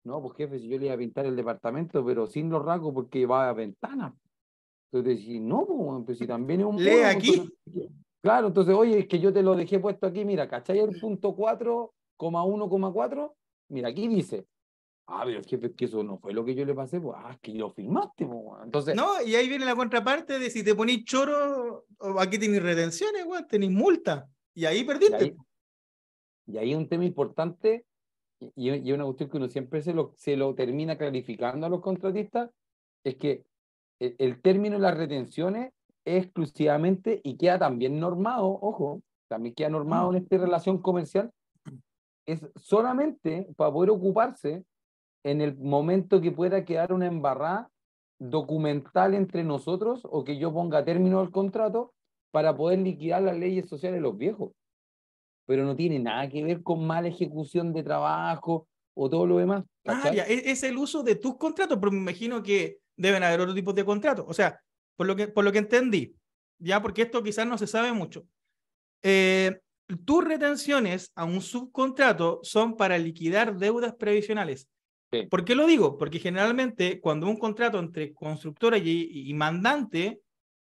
No, pues jefe, si yo le iba a pintar el departamento, pero sin los rasgos porque va a ventana? Entonces, si no, pues, pues si también es un... Lee aquí. Pues, Claro, entonces, oye, es que yo te lo dejé puesto aquí, mira, ¿cachai? El mm. punto 4,1,4, mira, aquí dice. Ah, pero es que, eso no fue lo que yo le pasé, pues, ah, es que lo firmaste, pues, entonces... No, y ahí viene la contraparte de si te ponís choro, aquí tenés retenciones, güey, tenés multa, y ahí perdiste. Y ahí, un tema importante, y, y, una cuestión que uno siempre se lo, se lo termina clarificando a los contratistas, es que el, eh, el término de las retenciones exclusivamente y queda también normado, ojo, también queda normado ah. en esta relación comercial, es solamente para poder ocuparse en el momento que pueda quedar una embarrada documental entre nosotros o que yo ponga término al contrato para poder liquidar las leyes sociales de los viejos. Pero no tiene nada que ver con mala ejecución de trabajo o todo lo demás. Ah, ya, es, es el uso de tus contratos, pero me imagino que deben haber otro tipo de contratos. O sea, por lo que, por lo que entendí, ya porque esto quizás no se sabe mucho. Eh, tus retenciones a un subcontrato son para liquidar deudas previsionales. ¿Por qué lo digo? Porque generalmente cuando un contrato entre constructora y, mandante,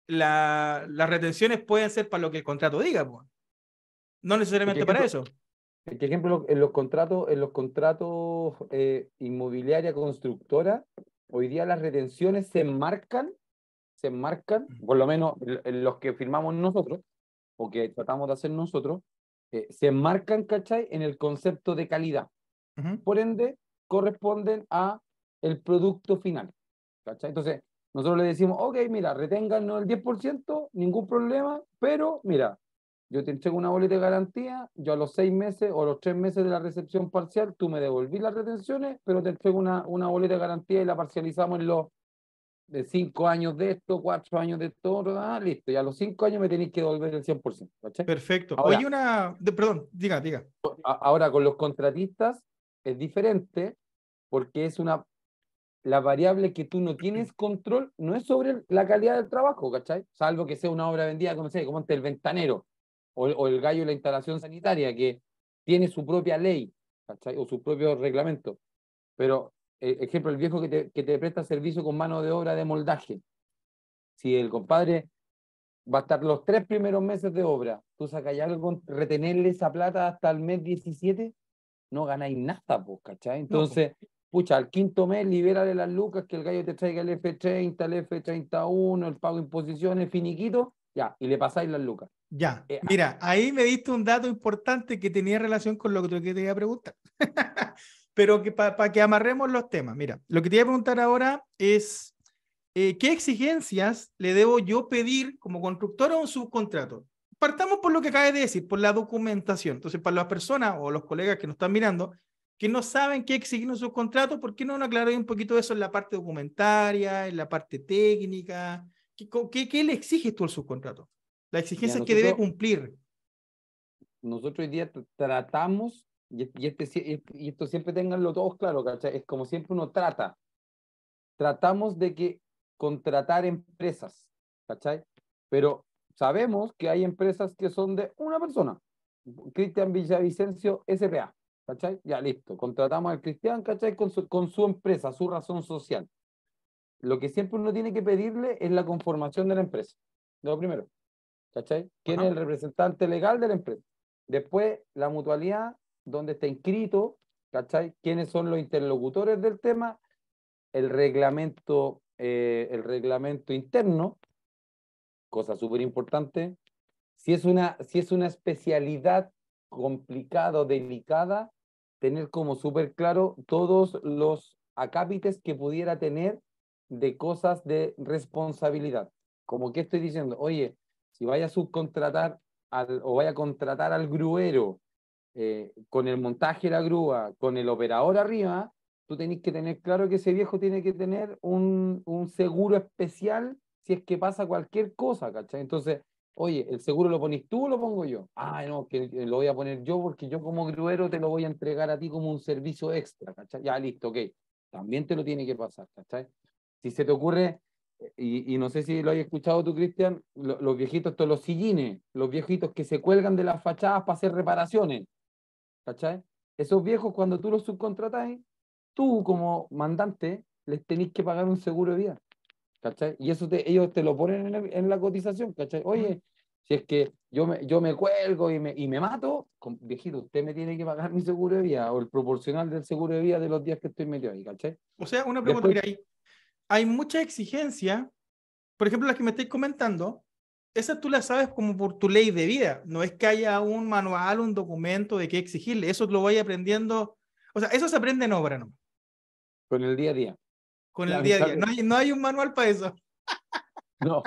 la, las retenciones pueden ser para lo que el contrato diga, no necesariamente para eso. Por ejemplo, en los contratos, en los contratos eh, inmobiliaria constructora, hoy día las retenciones se enmarcan se enmarcan, por lo menos eh, los que firmamos nosotros, o que tratamos de hacer nosotros, eh, se enmarcan, ¿cachai?, en el concepto de calidad. Por ende, corresponden a el producto final, ¿cachai? Entonces, nosotros le decimos, ok, mira, reténganos el 10%, ningún problema, pero mira, yo te entrego una boleta de garantía, yo a los seis meses o a los tres meses de la recepción parcial, tú me devolví las retenciones, pero te entrego una, una boleta de garantía y la parcializamos en los de cinco años de esto, cuatro años de todo ah, listo, y a los cinco años me tenéis que devolver el 100%. Perfecto. Ahora, Oye, una, perdón, diga, diga. Ahora, con los contratistas es diferente porque es una, la variable que tú no tienes control no es sobre la calidad del trabajo, ¿cachai? Salvo que sea una obra vendida, como sea, como ante el ventanero o, o el gallo de la instalación sanitaria que tiene su propia ley, ¿cachai? O su propio reglamento. Pero eh, ejemplo, el viejo que te, que te presta servicio con mano de obra de moldaje. Si el compadre va a estar los tres primeros meses de obra, tú sacáis algo retenerle esa plata hasta el mes 17, no ganáis nada, pues, ¿cachai? Entonces, pucha, al quinto mes, libérale las lucas, que el gallo te traiga el F30, el F31, el pago de imposiciones, finiquito, ya, y le pasáis las lucas. Ya, eh, mira, ahí me diste un dato importante que tenía relación con lo que te a preguntar. Pero para que amarremos los temas, mira, lo que te voy a preguntar ahora es, eh, ¿qué exigencias le debo yo pedir como constructor a un subcontrato? Partamos por lo que acabas de decir, por la documentación. Entonces, para las personas o los colegas que nos están mirando, que no saben qué exigir un subcontrato, ¿por qué no nos un poquito eso en la parte documentaria, en la parte técnica? ¿Qué, qué, le exiges tú al subcontrato? La exigencia que debe cumplir. Nosotros hoy día tratamos y, y, y esto siempre tenganlo todos claro, ¿cachai? Es como siempre uno trata. Tratamos de que contratar empresas, ¿cachai? Pero sabemos que hay empresas que son de una persona. Cristian Villavicencio, SPA, ¿cachai? Ya listo, contratamos al Cristian, ¿cachai? Con su, con su empresa, su razón social. Lo que siempre uno tiene que pedirle es la conformación de la empresa. Lo primero, ¿cachai? ¿Quién es el representante legal de la empresa? Después, la mutualidad dónde está inscrito, ¿cachai? ¿Quiénes son los interlocutores del tema? El reglamento, eh, el reglamento interno, cosa súper importante. Si es, una, si es una especialidad complicada o delicada, tener como súper claro todos los acápites que pudiera tener de cosas de responsabilidad. Como que estoy diciendo, oye, si vaya a subcontratar o vaya a contratar al gruero eh, con el montaje de la grúa, con el operador arriba, tú tenés que tener claro que ese viejo tiene que tener un, un seguro especial si es que pasa cualquier cosa, ¿cachai? Entonces, oye, ¿el seguro lo pones tú o lo pongo yo? Ah, no, que lo voy a poner yo porque yo como gruero te lo voy a entregar a ti como un servicio extra, ¿cachai? Ya, listo, ok. También te lo tiene que pasar, ¿cachai? Si se te ocurre, eh, y, no sé si lo hayas escuchado tú, Cristian, los viejitos, todos los sillines, los viejitos que se cuelgan de las fachadas para hacer reparaciones. ¿Cachai? Esos viejos, cuando tú los subcontratas tú como mandante les tenéis que pagar un seguro de vida. ¿Cachai? Y eso te, ellos te lo ponen en, la cotización, ¿cachai? Oye, si es que yo me, yo me cuelgo y me, y me mato, con, viejito, usted me tiene que pagar mi seguro de vida o el proporcional del seguro de vida de los días que estoy medio ahí, ¿cachai? O sea, una pregunta, hay, hay mucha exigencia, por ejemplo, las que me estáis comentando, esa tú la sabes como por tu ley de vida. No es que haya un manual, un documento de qué exigirle. Eso lo voy aprendiendo. O sea, eso se aprende en obra, ¿no? Con el día a día. Con el día a día. No hay, no hay, un manual para eso. No,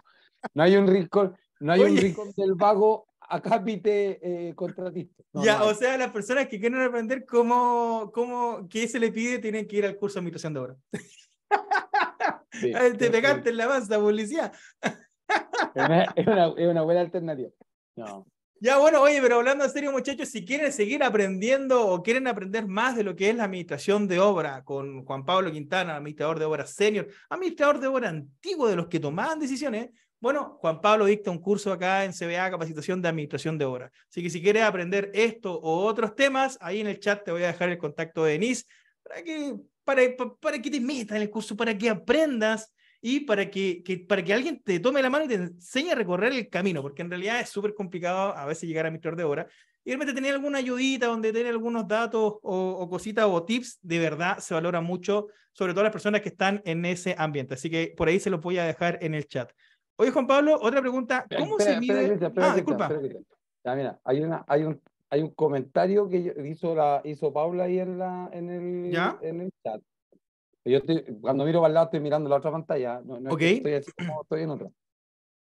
no hay un rincón, no hay un del vago a eh, contratista. ya, o sea, las personas que quieren aprender cómo, cómo, qué se le pide, tienen que ir al curso de administración de obra. Te pegaste en la banda policía. es, una, una, buena alternativa. No. Ya, bueno, oye, pero hablando en serio, muchachos, si quieren seguir aprendiendo o quieren aprender más de lo que es la administración de obra con Juan Pablo Quintana, administrador de obra senior, administrador de obra antiguo de los que tomaban decisiones, bueno, Juan Pablo dicta un curso acá en CBA, capacitación de administración de obra. Así que si quieres aprender esto o otros temas, ahí en el chat te voy a dejar el contacto de Denise para que, para, para que te metas en el curso, para que aprendas y para que, que, para que alguien te tome la mano y te enseñe a recorrer el camino, porque en realidad es súper complicado a veces llegar a mi de hora. Y realmente tener alguna ayudita donde tener algunos datos o, cositas o tips, de verdad se valora mucho, sobre todo las personas que están en ese ambiente. Así que por ahí se lo voy a dejar en el chat. Oye, Juan Pablo, otra pregunta. ¿Cómo se mide? ah, disculpa. mira, hay, una, hay, un, hay un comentario que hizo, la, hizo Paula ahí en, la, en, el, en el chat. Yo estoy, cuando miro para el lado estoy mirando la otra pantalla. No, estoy, como estoy en otra.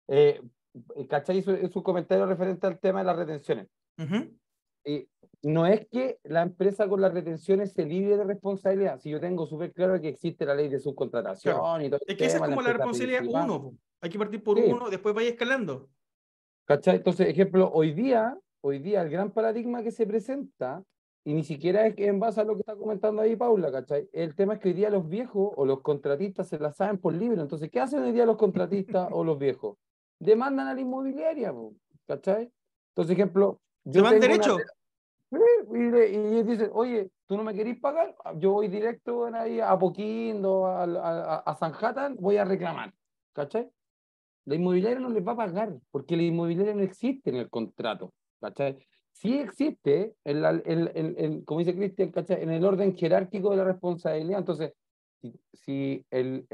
Eh, eh, ¿Cachai? Su, su, comentario referente al tema de las retenciones. y no es que la empresa con las retenciones se libre de responsabilidad. Si yo tengo súper claro que existe la ley de subcontratación y todo. Es que esa es como la, responsabilidad uno. Pues. Hay que partir por uno, después vaya escalando. ¿Cachai? Entonces, ejemplo, hoy día, hoy día el gran paradigma que se presenta y ni siquiera es en base a lo que está comentando ahí Paula, ¿cachai? El tema es que hoy día los viejos o los contratistas se la saben por libre. Entonces, ¿qué hacen hoy día los contratistas o los viejos? Demandan a la inmobiliaria, ¿cachai? Entonces, ejemplo... Yo derecho? Y, dicen, oye, ¿tú no me querís pagar? Ah, yo voy directo ahí a Poquindo, a, a, San voy a reclamar, ¿cachai? La inmobiliaria no les va a pagar porque la inmobiliaria no existe en el contrato, ¿cachai? sí existe, el como dice Cristian, en el orden jerárquico de la responsabilidad. Entonces, si el,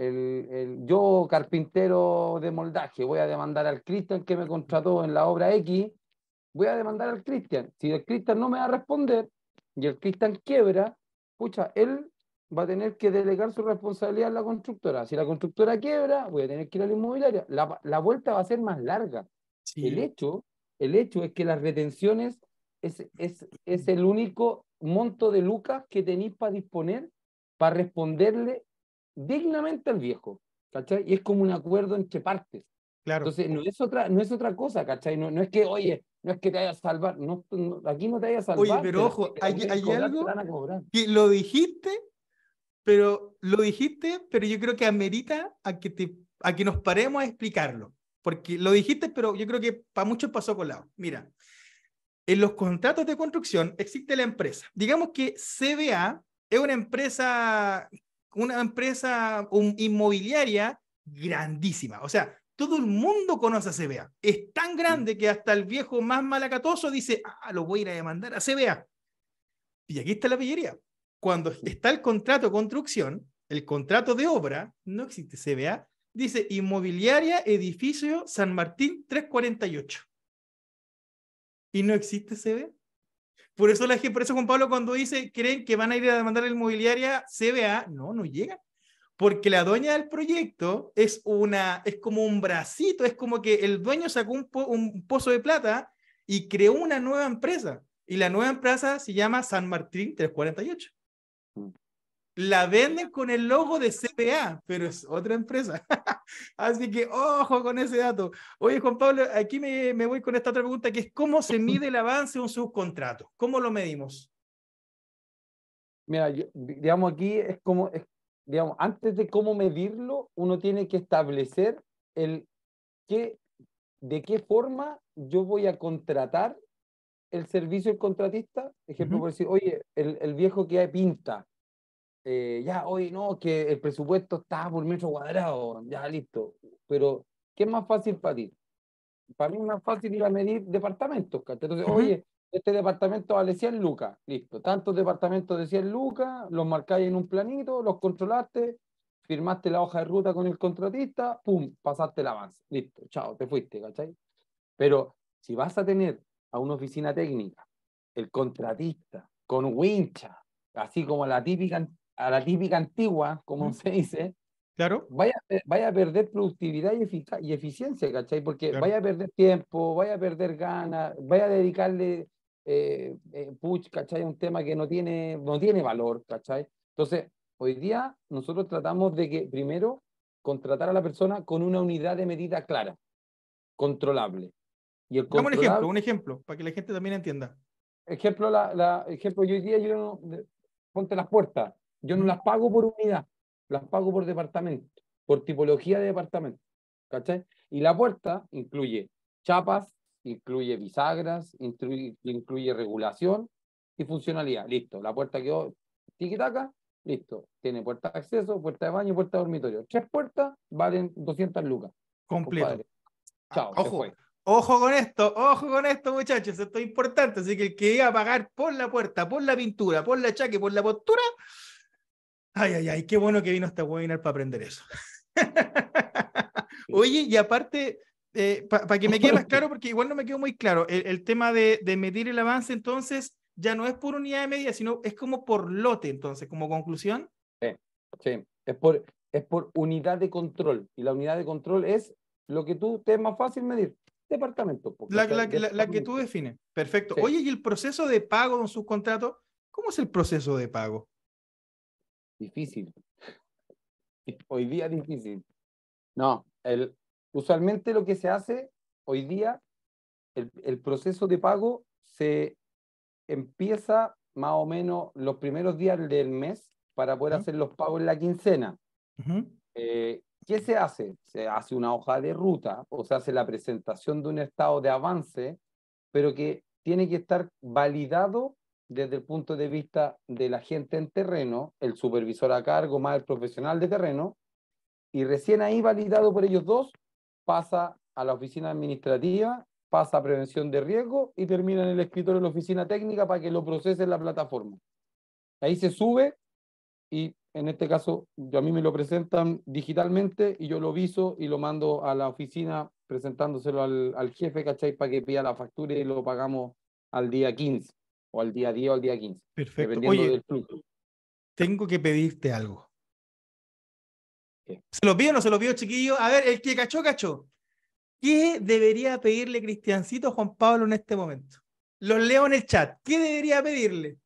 yo, carpintero de moldaje, voy a demandar al Cristian que me contrató en la obra X, voy a demandar al Cristian. Si el Cristian no me va a responder y el Cristian quiebra, pucha, él va a tener que delegar su responsabilidad a la constructora. Si la constructora quiebra, voy a tener que ir a la inmobiliaria. La, vuelta va a ser más larga. El, hecho, el hecho es que las retenciones es, es, el único monto de lucas que tenéis para disponer para responderle dignamente al viejo, ¿cachai? Y es como un acuerdo entre partes. Claro. Entonces, no es otra, no es otra cosa, ¿cachai? No, no es que, oye, no es que te vaya a salvar, no, aquí no te vaya a salvar. Oye, pero ojo, hay, algo que lo dijiste, pero lo dijiste, pero yo creo que amerita a que, te, a que nos paremos a explicarlo, porque lo dijiste, pero yo creo que para muchos pasó colado. Mira, en los contratos de construcción existe la empresa. Digamos que CBA es una empresa, una empresa inmobiliaria grandísima. O sea, todo el mundo conoce a CBA. Es tan grande mm. que hasta el viejo más malacatoso dice, ah, lo voy a ir a demandar a CBA. Y aquí está la pillería. Cuando está el contrato de construcción, el contrato de obra, no existe CBA, dice inmobiliaria edificio San Martín 348 y no existe CBA. Por eso, la, por eso Juan Pablo cuando dice, ¿creen que van a ir a demandar la inmobiliaria CBA? No, no llega. Porque la dueña del proyecto es, una, es como un bracito, es como que el dueño sacó un, un pozo de plata y creó una nueva empresa. Y la nueva empresa se llama San Martín 348 la venden con el logo de CPA, pero es otra empresa. Así que ojo con ese dato. Oye, Juan Pablo, aquí me, voy con esta otra pregunta que es ¿cómo se mide el avance de un subcontrato? ¿Cómo lo medimos? Mira, digamos aquí es como, digamos, antes de cómo medirlo, uno tiene que establecer el qué, de qué forma yo voy a contratar el servicio del contratista. Ejemplo, por decir, oye, el, el viejo que hay pinta, eh, ya, hoy no, que el presupuesto está por metro cuadrado, ya listo. Pero, ¿qué es más fácil para ti? Para mí es más fácil ir a medir departamentos, ¿cachai? Entonces, oye, este departamento vale 100 lucas, listo. Tantos departamentos de 100 lucas, los marcáis en un planito, los controlaste, firmaste la hoja de ruta con el contratista, pum, pasaste el avance, listo, chao, te fuiste, ¿cachai? Pero si vas a tener a una oficina técnica, el contratista, con wincha, así como la típica a la típica antigua, como se dice, claro. vaya, vaya a perder productividad y, eficiencia, ¿cachai? Porque vaya a perder tiempo, vaya a perder ganas, vaya a dedicarle eh, eh push, ¿cachai? Un tema que no tiene, no tiene valor, ¿cachai? Entonces, hoy día nosotros tratamos de que primero contratar a la persona con una unidad de medida clara, controlable. Y el un ejemplo, un ejemplo, para que la gente también entienda. Ejemplo, la, ejemplo yo hoy día yo no, ponte las puertas. Yo no las pago por unidad, las pago por departamento, por tipología de departamento. ¿Cachai? Y la puerta incluye chapas, incluye bisagras, incluye, regulación y funcionalidad. Listo, la puerta quedó tiquitaca, listo. Tiene puerta de acceso, puerta de baño, puerta de dormitorio. Tres puertas valen 200 lucas. Completo. Ah, Chao, ojo, ojo con esto, ojo con esto, muchachos. Esto es importante. Así que el que iba a pagar por la puerta, por la pintura, por la chaque, por la postura, Ay, ay, ay, qué bueno que vino este webinar para aprender eso. Oye, y aparte, eh, para que me quede más claro, porque igual no me quedó muy claro, el, tema de, medir el avance, entonces, ya no es por unidad de medida, sino es como por lote, entonces, como conclusión. Sí, sí. Es, por, unidad de control, y la unidad de control es lo que tú te es más fácil medir. Departamento. La, que tú defines. Perfecto. Oye, ¿y el proceso de pago de sus contratos? ¿Cómo es el proceso de pago? Difícil. Hoy día difícil. No, el, usualmente lo que se hace hoy día, el, proceso de pago se empieza más o menos los primeros días del mes para poder hacer los pagos en la quincena. Eh, ¿Qué se hace? Se hace una hoja de ruta o se hace la presentación de un estado de avance, pero que tiene que estar validado desde el punto de vista de la gente en terreno, el supervisor a cargo más el profesional de terreno, y recién ahí validado por ellos dos, pasa a la oficina administrativa, pasa a prevención de riesgo y termina en el escritorio de la oficina técnica para que lo procese en la plataforma. Ahí se sube y en este caso yo a mí me lo presentan digitalmente y yo lo viso y lo mando a la oficina presentándoselo al, al jefe, ¿cachai? Para que pida la factura y lo pagamos al día 15 o al día 10 o al día 15. Perfecto. Tengo que pedirte algo. ¿Se lo pido no se lo pido, chiquillo? A ver, el que cachó, cachó. ¿Qué debería pedirle Cristiancito Juan Pablo en este momento? Los leo en el chat. ¿Qué debería pedirle?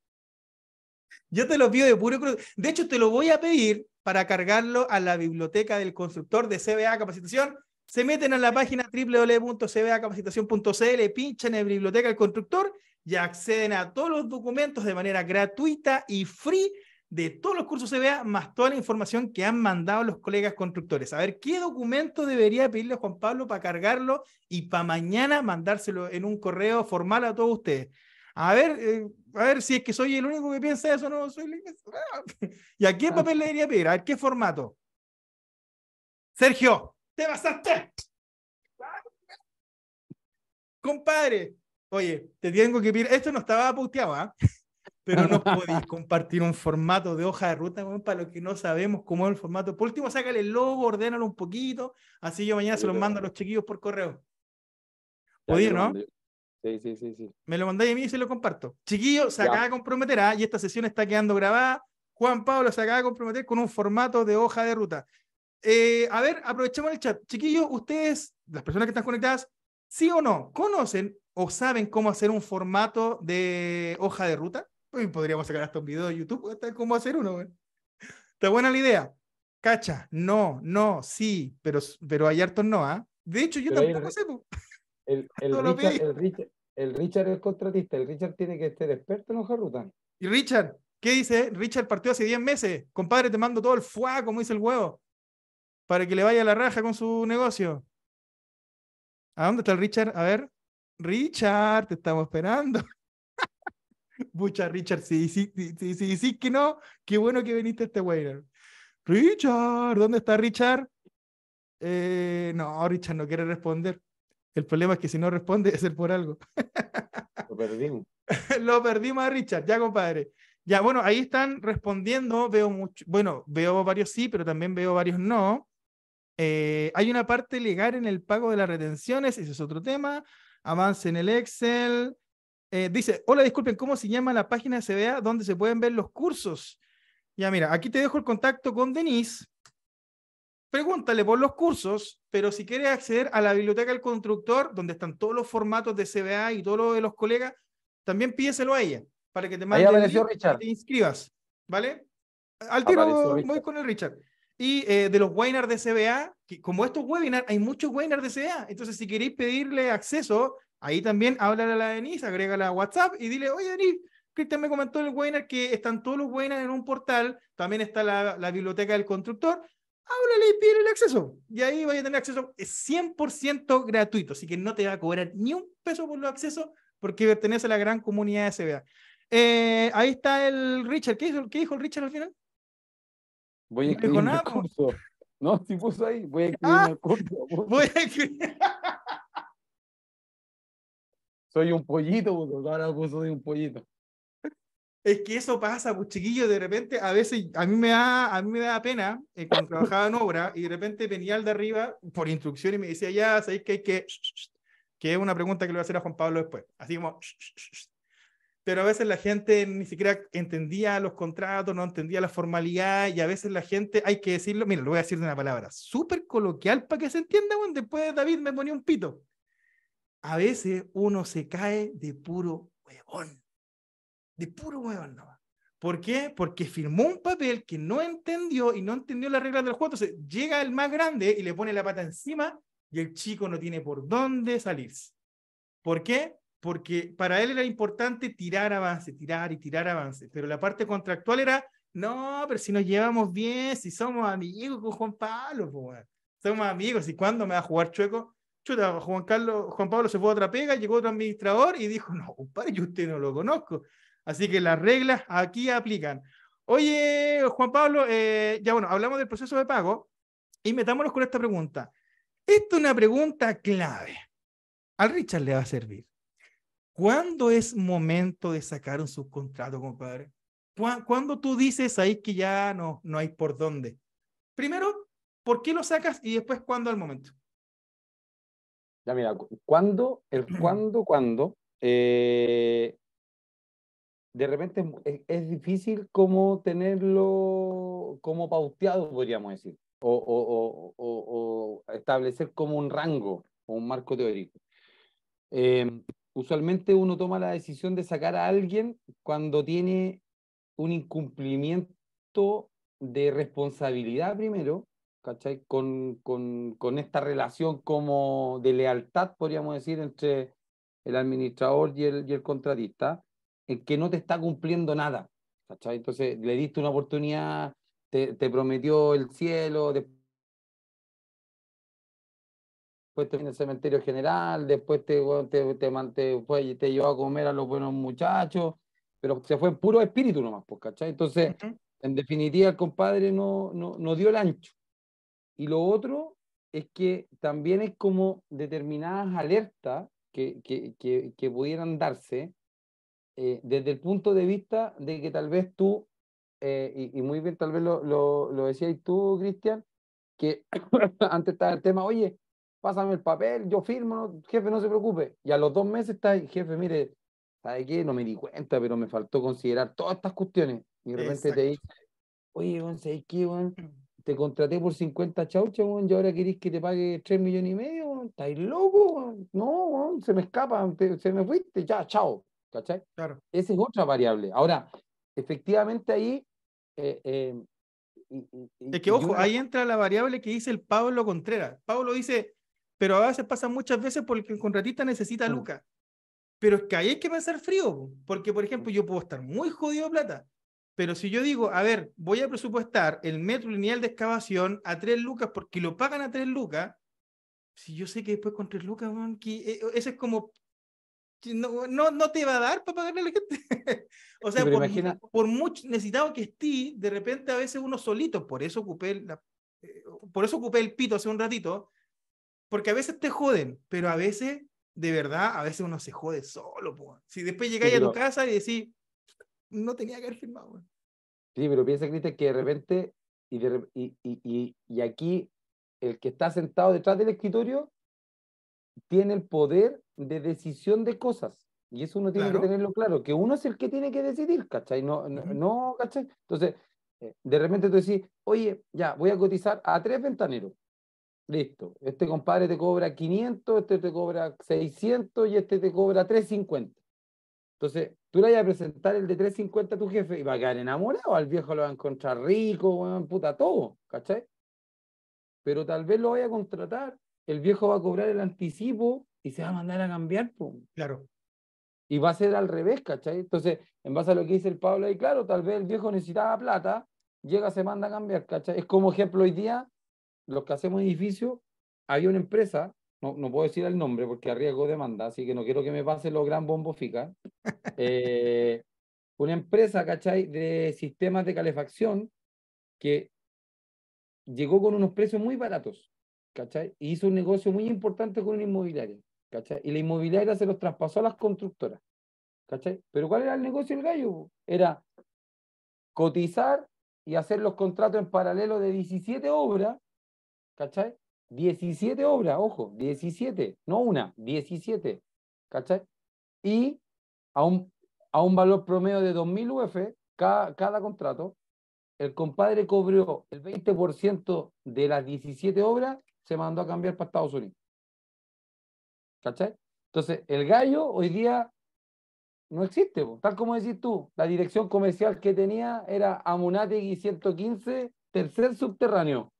Yo te lo pido de puro cruz. De hecho, te lo voy a pedir para cargarlo a la biblioteca del constructor de CBA Capacitación. Se meten a la página www.cbacapacitación.cl, pinchan en biblioteca del constructor ya acceden a todos los documentos de manera gratuita y free de todos los cursos CBA, más toda la información que han mandado los colegas constructores. A ver, ¿qué documento debería pedirle a Juan Pablo para cargarlo y para mañana mandárselo en un correo formal a todos ustedes? A ver, eh, a ver si es que soy el único que piensa eso, no soy el... ¿Y a qué ah. papel le debería pedir? A ver, ¿qué formato? Sergio, te basaste. Compadre, Oye, te tengo que pedir, esto no estaba puteado, ¿ah? pero no podéis compartir un formato de hoja de ruta para los que no sabemos cómo es el formato. Por último, sácale el logo, ordénalo un poquito, así yo mañana se los mando a los chiquillos por correo. Podéis, ¿no? Sí, sí, sí, sí. Me lo mandáis a mí y se lo comparto. Chiquillo, se acaba de comprometer, ¿ah? y esta sesión está quedando grabada. Juan Pablo se acaba de comprometer con un formato de hoja de ruta. Eh, a ver, aprovechemos el chat. Chiquillos, ustedes, las personas que están conectadas, ¿Sí o no? ¿Conocen o saben cómo hacer un formato de hoja de ruta? Pues podríamos sacar hasta un video de YouTube, cómo hacer uno. Está buena la idea. Cacha, no, no, sí, pero, pero hay hartos no, ¿ah? De hecho, yo tampoco sé. El, Richard, es el, contratista, el Richard tiene que ser experto en hoja de ruta. Y Richard, ¿qué dice? Richard partió hace 10 meses. Compadre, te mando todo el fuá, como dice el huevo, para que le vaya la raja con su negocio. ¿A dónde está el Richard? A ver, Richard, te estamos esperando. Mucha Richard, si sí, sí, sí, sí, que no, qué bueno que viniste a este waiter. Richard, ¿dónde está Richard? Eh, no, Richard no quiere responder. El problema es que si no responde es el por algo. Lo perdimos. Lo perdimos a Richard, ya compadre. Ya, bueno, ahí están respondiendo, veo mucho, bueno, veo varios sí, pero también veo varios no. Eh, hay una parte legal en el pago de las retenciones, ese es otro tema. Avance en el Excel. Eh, dice, hola, disculpen, ¿cómo se llama la página de CBA donde se pueden ver los cursos? Ya, mira, aquí te dejo el contacto con Denise. Pregúntale por los cursos, pero si quieres acceder a la biblioteca del constructor, donde están todos los formatos de CBA y todo lo de los colegas, también pídeselo a ella para que te mande y te inscribas. ¿Vale? Al tiro voy con el Richard. Y eh, de los webinars de CBA, que como estos webinars, hay muchos webinars de CBA. Entonces, si queréis pedirle acceso, ahí también háblale a la Denise, agrégala a WhatsApp y dile, oye, Denise, Cristian me comentó el webinar que están todos los webinars en un portal, también está la, biblioteca del constructor, háblale y pídele el acceso. Y ahí vaya a tener acceso 100% gratuito, así que no te va a cobrar ni un peso por los accesos porque pertenece a la gran comunidad de CBA eh, ahí está el Richard. ¿Qué, ¿Qué dijo el Richard al final? Voy a escribir un pues". curso. No, si puso ahí, voy a escribir un curso. Ah, voy a escribir. Soy un pollito, Ahora puso de un pollito. Es que eso pasa, pues chiquillos, de repente a veces a mí me da, a mí me da pena eh, cuando trabajaba en obra y de repente venía al de arriba por instrucción y me decía, ya, sabéis que hay que, que es una pregunta que le voy a hacer a Juan Pablo después. Así como, pero a veces la gente ni siquiera entendía los contratos, no entendía la formalidad y a veces la gente, hay que decirlo, mira, lo voy a decir de una palabra súper coloquial para que se entienda, bueno, después David me ponía un pito. A veces uno se cae de puro huevón, de puro huevón no. ¿Por qué? Porque firmó un papel que no entendió y no entendió las reglas del juego. Entonces llega el más grande y le pone la pata encima y el chico no tiene por dónde salir, ¿Por qué? porque para él era importante tirar avance, tirar y tirar avance, pero la parte contractual era, no, pero si nos llevamos bien, si somos amigos con Juan Pablo, somos amigos, ¿y cuándo me va a jugar chueco? Chuta, Juan, Carlos, Juan Pablo se fue a otra pega, llegó otro administrador y dijo, no, compadre, yo usted no lo conozco. Así que las reglas aquí aplican. Oye, Juan Pablo, eh, ya bueno, hablamos del proceso de pago y metámonos con esta pregunta. Esta es una pregunta clave. Al Richard le va a servir. ¿Cuándo es momento de sacar un subcontrato, compadre? ¿Cuándo tú dices ahí que ya no, no hay por dónde? Primero, ¿por qué lo sacas? Y después, ¿cuándo al momento? Ya mira, ¿cuándo? El cuándo, cuándo. Eh, de repente es, difícil como tenerlo como pauteado, podríamos decir, o, o, o, o establecer como un rango o un marco teórico. Eh, usualmente uno toma la decisión de sacar a alguien cuando tiene un incumplimiento de responsabilidad primero, ¿cachai? Con, esta relación como de lealtad, podríamos decir, entre el administrador y el, y el contratista, en que no te está cumpliendo nada, ¿cachai? Entonces le diste una oportunidad, te, te prometió el cielo, después después te viene el cementerio general, después te, te, te, fue, te llevó a comer a los buenos muchachos, pero se fue en puro espíritu nomás, pues, ¿cachai? Entonces, en definitiva, el compadre no, no, no dio el ancho. Y lo otro es que también es como determinadas alertas que, que, que, pudieran darse eh, desde el punto de vista de que tal vez tú, eh, y, y, muy bien tal vez lo, lo, lo decías tú, Cristian, que antes estaba el tema, oye, pásame el papel, yo firmo, jefe, no se preocupe. Y a los dos meses está ahí, jefe, mire, ¿sabe qué? No me di cuenta, pero me faltó considerar todas estas cuestiones. Y de repente te dice, oye, qué, mm. Te contraté por 50 chauchas, güey, y ahora querés que te pague 3 millones y medio, estás loco, No, se me escapa, se me fuiste, ya, chao. ¿Cachai? Claro. Esa es otra variable. Ahora, efectivamente ahí... Eh, eh, es que, ojo, ahí entra la variable que dice el Pablo Contreras. Pablo dice, pero a veces pasa muchas veces porque el contratista necesita lucas. Pero es que ahí hay que pensar frío, porque por ejemplo yo puedo estar muy jodido de plata, pero si yo digo, a ver, voy a presupuestar el metro lineal de excavación a tres lucas porque lo pagan a tres lucas, si yo sé que después con tres lucas, eh, eh, ese es como... No, no, te va a dar para pagarle a la gente. o sea, por, mucho necesitado que esté, de repente a veces uno solito, por eso ocupé, eh, por eso ocupé el pito hace un ratito, porque a veces te joden, pero a veces, de verdad, a veces uno se jode solo. Si después llegáis a tu casa y decís, no tenía que haber firmado. Sí, pero piensa, Cristian, que de repente, y, y, y, y, aquí el que está sentado detrás del escritorio tiene el poder de decisión de cosas. Y eso uno tiene que tenerlo claro, que uno es el que tiene que decidir, ¿cachai? No, no, no ¿cachai? Entonces, eh, de repente tú decís, oye, ya, voy a cotizar a tres ventaneros. Listo. Este compadre te cobra 500, este te cobra 600 y este te cobra 350. Entonces, tú le vas a presentar el de 350 a tu jefe y va a quedar enamorado. Al viejo lo va a encontrar rico, puta, todo. ¿Cachai? Pero tal vez lo vaya a contratar. El viejo va a cobrar el anticipo y se va a mandar a cambiar. Pum. Claro. Y va a ser al revés, ¿cachai? Entonces, en base a lo que dice el Pablo ahí, claro, tal vez el viejo necesitaba plata, llega, se manda a cambiar, ¿cachai? Es como ejemplo hoy día los que hacemos edificios, hay una empresa, no, no puedo decir el nombre porque arriesgo demanda, así que no quiero que me pase lo gran bombos Eh, una empresa, ¿cachai?, de sistemas de calefacción que llegó con unos precios muy baratos, ¿cachai? Y hizo un negocio muy importante con una inmobiliaria, ¿cachai? Y la inmobiliaria se los traspasó a las constructoras, ¿cachai? Pero ¿cuál era el negocio del gallo? Era cotizar y hacer los contratos en paralelo de 17 obras ¿Cachai? 17 obras, ojo, 17, no una, 17. ¿Cachai? Y a un, a un valor promedio de 2.000 UF cada, contrato, el compadre cobró el 20% de las 17 obras, se mandó a cambiar para Estados Unidos. ¿Cachai? Entonces, el gallo hoy día no existe. Tal como decís tú, la dirección comercial que tenía era y 115, tercer subterráneo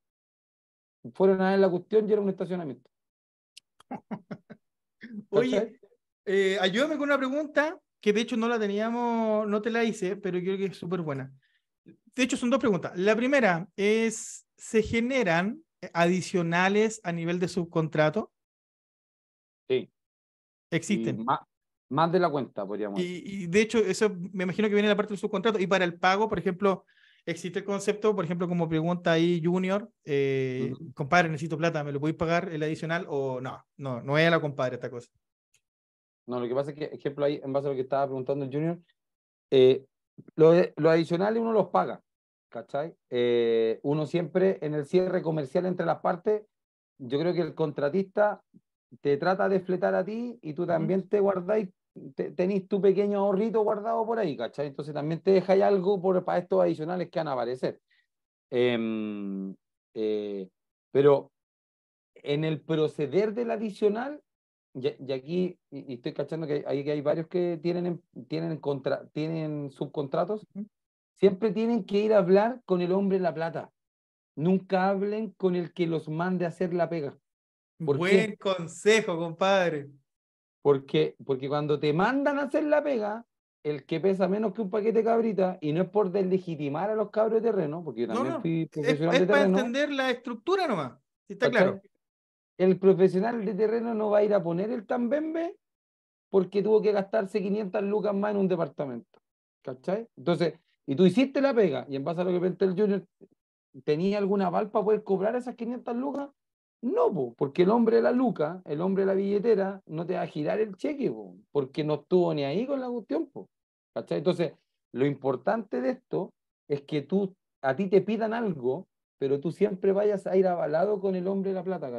fueron a ver la cuestión y era un estacionamiento. Oye, eh, ayúdame con una pregunta que de hecho no la teníamos, no te la hice, pero creo que es súper buena. De hecho, son dos preguntas. La primera es, ¿se generan adicionales a nivel de subcontrato? Sí. Existen. Más, de la cuenta, podríamos y, Y de hecho, eso me imagino que viene la parte del subcontrato. Y para el pago, por ejemplo, existe el concepto, por ejemplo, como pregunta ahí Junior, eh, compadre, necesito plata, ¿me lo podéis pagar el adicional? O no, no, no es la compadre esta cosa. No, lo que pasa es que, ejemplo, ahí, en base a lo que estaba preguntando el Junior, los eh, lo adicionales uno los paga, ¿cachai? Eh, uno siempre en el cierre comercial entre las partes, yo creo que el contratista te trata de fletar a ti y tú también te guardáis tenéis tu pequeño ahorrito guardado por ahí, ¿cachai? Entonces también te dejáis algo por, para estos adicionales que van a aparecer. Em, eh, pero en el proceder del adicional, y, aquí estoy cachando que hay, que hay varios que tienen, tienen, contra, tienen subcontratos, siempre tienen que ir a hablar con el hombre en la plata. Nunca hablen con el que los mande a hacer la pega. Buen consejo, compadre. Porque, porque cuando te mandan a hacer la pega, el que pesa menos que un paquete cabrita, y no es por deslegitimar a los cabros de terreno, porque yo también no, profesional es, para entender la estructura nomás, está claro. El profesional de terreno no va a ir a poner el tambembe porque tuvo que gastarse 500 lucas más en un departamento. ¿Cachai? Entonces, y tú hiciste la pega, y en base a lo que pensé el Junior, ¿tenía alguna aval para poder cobrar esas 500 lucas? No, porque el hombre de la luca, el hombre de la billetera, no te va a girar el cheque, porque no estuvo ni ahí con la cuestión. Entonces, lo importante de esto es que tú, a ti te pidan algo, pero tú siempre vayas a ir avalado con el hombre de la plata,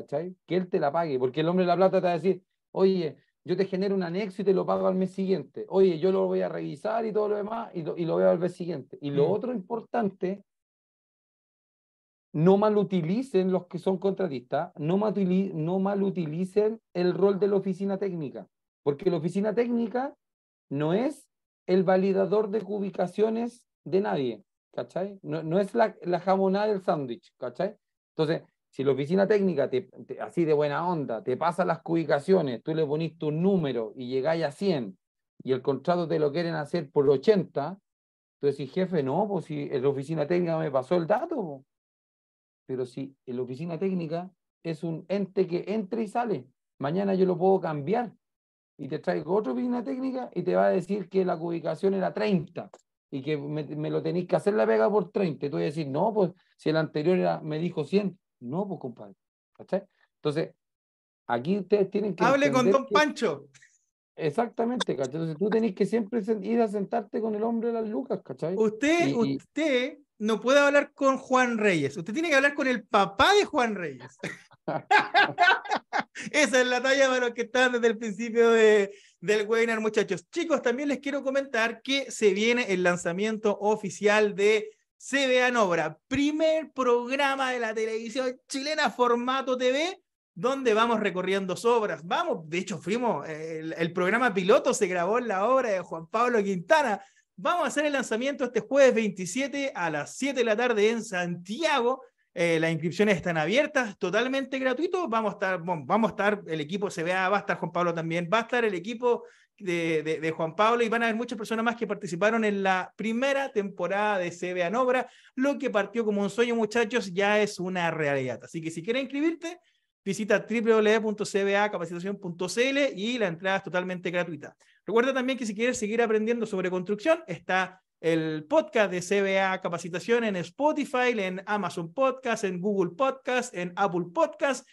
Que él te la pague, porque el hombre de la plata te va a decir, oye, yo te genero un anexo y te lo pago al mes siguiente. Oye, yo lo voy a revisar y todo lo demás y y lo veo al mes siguiente. Y lo mm. otro importante no malutilicen los que son contratistas, no, no malutilicen el rol de la oficina técnica, porque la oficina técnica no es el validador de ubicaciones de nadie, ¿cachai? No, no es la, la, jamonada del sándwich, ¿cachai? Entonces, si la oficina técnica, te, así de buena onda, te pasa las ubicaciones, tú le ponís tu número y llegáis a 100 y el contrato te lo quieren hacer por 80, tú decís, jefe, no, pues si la oficina técnica me pasó el dato, pero si la oficina técnica es un ente que entra y sale, mañana yo lo puedo cambiar y te traigo otra oficina técnica y te va a decir que la ubicación era 30 y que me, lo tenéis que hacer la pega por 30. Y tú vas a decir, no, pues si el anterior era, me dijo 100. No, pues compadre. ¿Cachai? Entonces, aquí ustedes tienen que. Hable con Don Pancho. Exactamente, ¿cachai? Entonces tú tenés que siempre ir a sentarte con el hombre de las lucas, ¿cachai? Usted, usted no puede hablar con Juan Reyes. Usted tiene que hablar con el papá de Juan Reyes. Esa es la talla de los que están desde el principio de, del webinar, muchachos. Chicos, también les quiero comentar que se viene el lanzamiento oficial de CBA obra, primer programa de la televisión chilena formato TV, donde vamos recorriendo obras. Vamos, de hecho, fuimos, el programa piloto se grabó en la obra de Juan Pablo Quintana Vamos a hacer el lanzamiento este jueves 27 a las 7 de la tarde en Santiago. Eh, las inscripciones están abiertas, totalmente gratuito. Vamos a estar, vamos a estar, el equipo se va a estar Juan Pablo también, va a estar el equipo de, Juan Pablo y van a haber muchas personas más que participaron en la primera temporada de CBA Nobra. Lo que partió como un sueño, muchachos, ya es una realidad. Así que si quieres inscribirte, visita www.cbacapacitación.cl y la entrada es totalmente gratuita. Recuerda también que si quieres seguir aprendiendo sobre construcción, está el podcast de CBA Capacitación en Spotify, en Amazon Podcast, en Google Podcast, en Apple Podcast.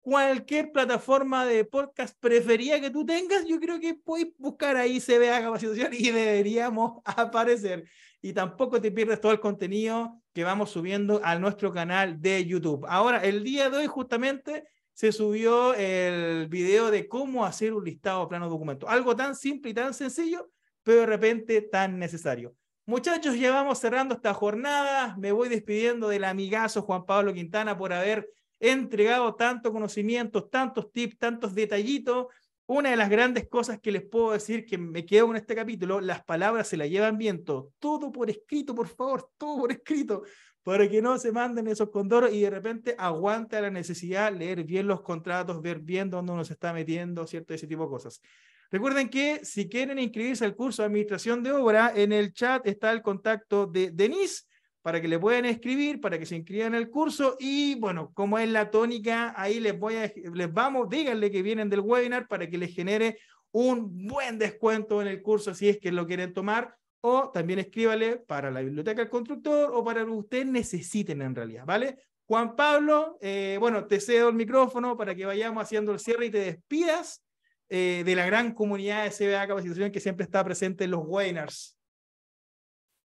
Cualquier plataforma de podcast preferida que tú tengas, yo creo que puedes buscar ahí CBA Capacitación y deberíamos aparecer. Y tampoco te pierdes todo el contenido que vamos subiendo a nuestro canal de YouTube. Ahora, el día de hoy justamente se subió el video de cómo hacer un listado a plano documento. Algo tan simple y tan sencillo, pero de repente tan necesario. Muchachos, ya vamos cerrando esta jornada. Me voy despidiendo del amigazo Juan Pablo Quintana por haber entregado tanto conocimiento, tantos tips, tantos detallitos. Una de las grandes cosas que les puedo decir que me quedo con este capítulo, las palabras se la llevan viento. Todo por escrito, por favor, todo por escrito para que no se manden esos condoros y de repente aguante la necesidad leer bien los contratos, ver bien dónde uno se está metiendo, ¿cierto? Ese tipo de cosas. Recuerden que si quieren inscribirse al curso de administración de obra, en el chat está el contacto de Denise para que le puedan escribir, para que se inscriban al curso y bueno, como es la tónica, ahí les voy a, les vamos, díganle que vienen del webinar para que les genere un buen descuento en el curso si es que lo quieren tomar o también escríbale para la biblioteca del constructor o para lo que ustedes necesiten en realidad, ¿vale? Juan Pablo, eh, bueno, te cedo el micrófono para que vayamos haciendo el cierre y te despidas eh, de la gran comunidad de CBA Capacitación que siempre está presente en los webinars.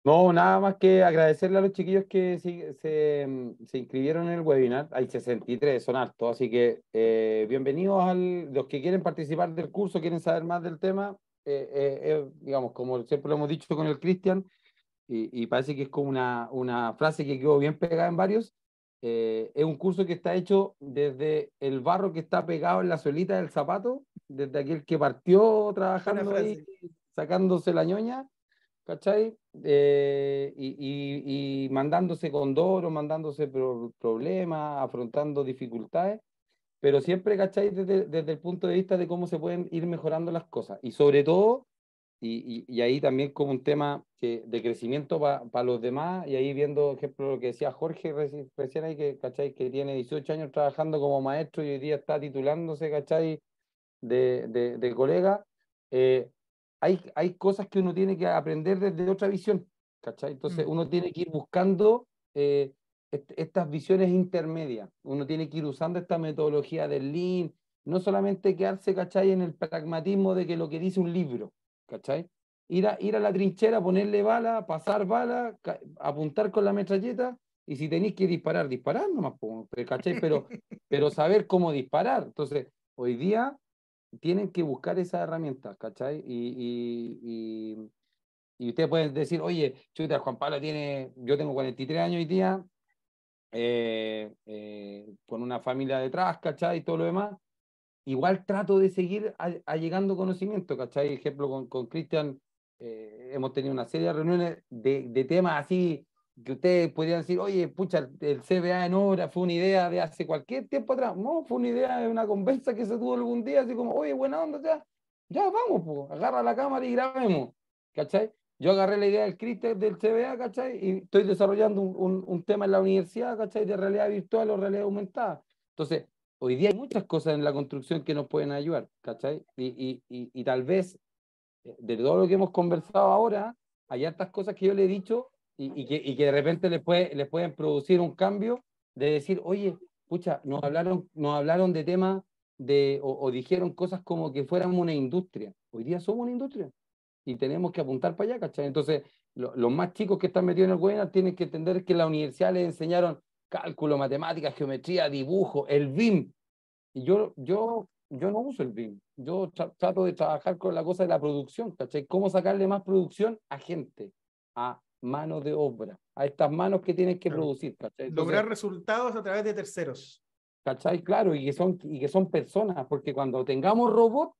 No, nada más que agradecerle a los chiquillos que mm, se, inscribieron en el webinar. Hay 63, son altos, así que eh, bienvenidos a los que quieren participar del curso, quieren saber más del tema, eh, eh, eh, digamos, como siempre lo hemos dicho con el Cristian, y, parece que es como una, una, frase que quedó bien pegada en varios, es un curso que está hecho desde el barro que está pegado en la suelita del zapato, desde aquel que partió trabajando ahí, sacándose la ñoña, ¿cachai? y, y, y, mandándose doro mandándose problemas, afrontando dificultades pero siempre, ¿cachai? Desde, el punto de vista de cómo se pueden ir mejorando las cosas. Y sobre todo, y, y, ahí también como un tema que, de crecimiento para los demás, y ahí viendo, por ejemplo, lo que decía Jorge recién ahí, que, ¿cachai? Que tiene 18 años trabajando como maestro y hoy día está titulándose, ¿cachai? De, de, colega. Eh, hay, hay cosas que uno tiene que aprender desde otra visión, ¿cachai? Entonces mm. uno tiene que ir buscando... Eh, estas visiones intermedias. Uno tiene que ir usando esta metodología del lean, no solamente quedarse, ¿cachai?, en el pragmatismo de que lo que dice un libro, ¿cachai? Ir a, ir a la trinchera, ponerle bala, pasar bala, apuntar con la metralleta y si tenéis que disparar, disparar nomás, ¿cachai? Pero, pero saber cómo disparar. Entonces, hoy día tienen que buscar esa herramienta ¿cachai? Y, y, y, ustedes pueden decir, oye, chuta, Juan Pablo tiene, yo tengo 43 años hoy día, eh, eh, con una familia detrás, ¿cachai? Y todo lo demás. Igual trato de seguir allegando conocimiento, ¿cachai? Ejemplo, con Cristian eh, hemos tenido una serie de reuniones de, temas así que ustedes podrían decir, oye, pucha, el CBA en obra fue una idea de hace cualquier tiempo atrás. No, fue una idea de una conversa que se tuvo algún día, así como, oye, buena onda, ya, ya vamos, po, agarra la cámara y grabemos. ¿Cachai? yo agarré la idea del CRISTER, del CBA, ¿cachai? Y estoy desarrollando un, un, tema en la universidad, ¿cachai? De realidad virtual o realidad aumentada. Entonces, hoy día hay muchas cosas en la construcción que nos pueden ayudar, ¿cachai? Y, y, y, y tal vez, eh, de todo lo que hemos conversado ahora, hay hartas cosas que yo le he dicho y, que, y que de repente les, puede, les pueden producir un cambio de decir, oye, pucha, nos hablaron, nos hablaron de temas de, o dijeron cosas como que fuéramos una industria. Hoy día somos una industria y tenemos que apuntar para allá, ¿cachai? Entonces, los más chicos que están metidos en el webinar tienen que entender que la universidad les enseñaron cálculo, matemáticas, geometría, dibujo, el BIM. Y yo, yo, yo no uso el BIM. Yo trato de trabajar con la cosa de la producción, ¿cachai? ¿Cómo sacarle más producción a gente, a mano de obra, a estas manos que tienen que producir, ¿cachai? Lograr resultados a través de terceros. ¿Cachai? Claro, y que, son, y que son personas, porque cuando tengamos robots,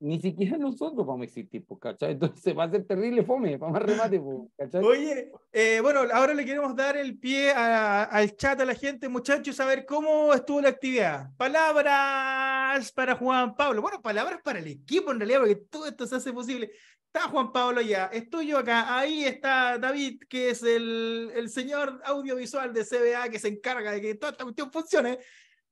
ni siquiera nosotros vamos a existir, pues, ¿cachai? Entonces va a ser terrible fome, vamos a remate, pues, ¿cachai? Oye, eh, bueno, ahora le queremos dar el pie al chat, a la gente, muchachos, a ver cómo estuvo la actividad. Palabras para Juan Pablo. Bueno, palabras para el equipo, en realidad, porque todo esto se hace posible. Está Juan Pablo ya, estoy yo acá, ahí está David, que es el, el señor audiovisual de CBA que se encarga de que toda esta cuestión funcione.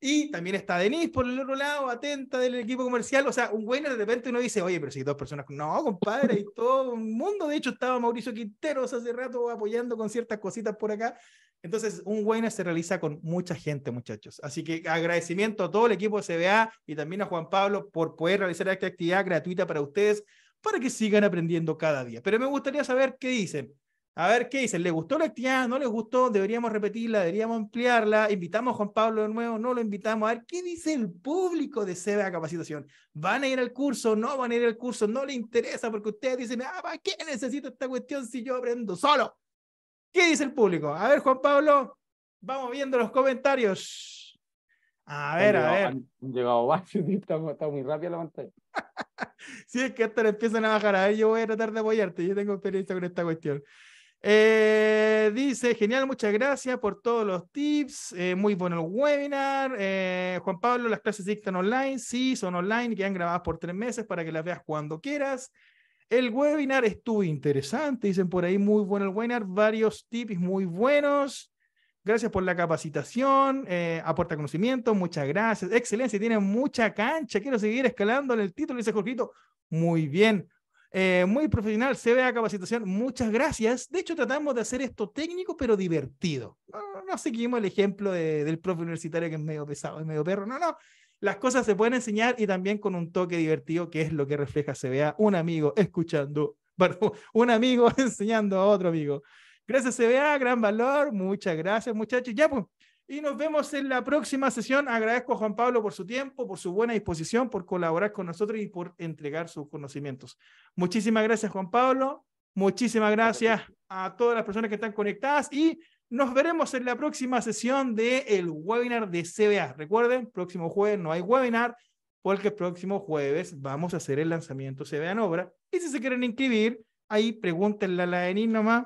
Y también está Denise por el otro lado, atenta del equipo comercial. O sea, un Weiner, de repente uno dice, oye, pero si dos personas. No, compadre, y todo un mundo. De hecho, estaba Mauricio Quinteros hace rato apoyando con ciertas cositas por acá. Entonces, un webinar se realiza con mucha gente, muchachos. Así que agradecimiento a todo el equipo de CBA y también a Juan Pablo por poder realizar esta actividad gratuita para ustedes, para que sigan aprendiendo cada día. Pero me gustaría saber qué dicen. A ver qué dicen, ¿le gustó la actividad? ¿No le gustó? ¿Deberíamos repetirla? ¿Deberíamos ampliarla? ¿Invitamos a Juan Pablo de nuevo? ¿No lo invitamos? A ver, ¿qué dice el público de CBA Capacitación? ¿Van a ir al curso? ¿No van a ir al curso? ¿No le interesa? Porque ustedes dicen, ah, ¿para qué necesito esta cuestión si yo aprendo solo? ¿Qué dice el público? A ver, Juan Pablo, vamos viendo los comentarios. A ver, a ver. Han llegado está, muy rápido la pantalla. si sí, es que hasta le empiezan a bajar, a ver, yo voy a tratar de apoyarte, yo tengo experiencia con esta cuestión. Eh, dice, genial, muchas gracias por todos los tips. Eh, muy bueno el webinar. Eh, Juan Pablo, las clases dictan online. Sí, son online, quedan grabadas por tres meses para que las veas cuando quieras. El webinar estuvo interesante, dicen por ahí, muy bueno el webinar, varios tips muy buenos. Gracias por la capacitación, aporta conocimiento, muchas gracias. Excelencia, tiene mucha cancha, quiero seguir escalando en el título, dice Jorgito. Muy bien, eh, muy profesional, se capacitación, muchas gracias. De hecho, tratamos de hacer esto técnico, pero divertido. No, seguimos el ejemplo del profe universitario que es medio pesado, es medio perro. No, no. Las cosas se pueden enseñar y también con un toque divertido, que es lo que refleja CBA, un amigo escuchando, un amigo enseñando a otro amigo. Gracias, CBA, gran valor. Muchas gracias, muchachos. Ya, pues, y nos vemos en la próxima sesión. Agradezco a Juan Pablo por su tiempo, por su buena disposición, por colaborar con nosotros y por entregar sus conocimientos. Muchísimas gracias, Juan Pablo. Muchísimas gracias a todas las personas que están conectadas y nos veremos en la próxima sesión del el webinar de CBA. Recuerden, próximo jueves no hay webinar porque el próximo jueves vamos a hacer el lanzamiento CBA en obra. Y si se quieren inscribir, ahí pregúntenle a la Enigma nomás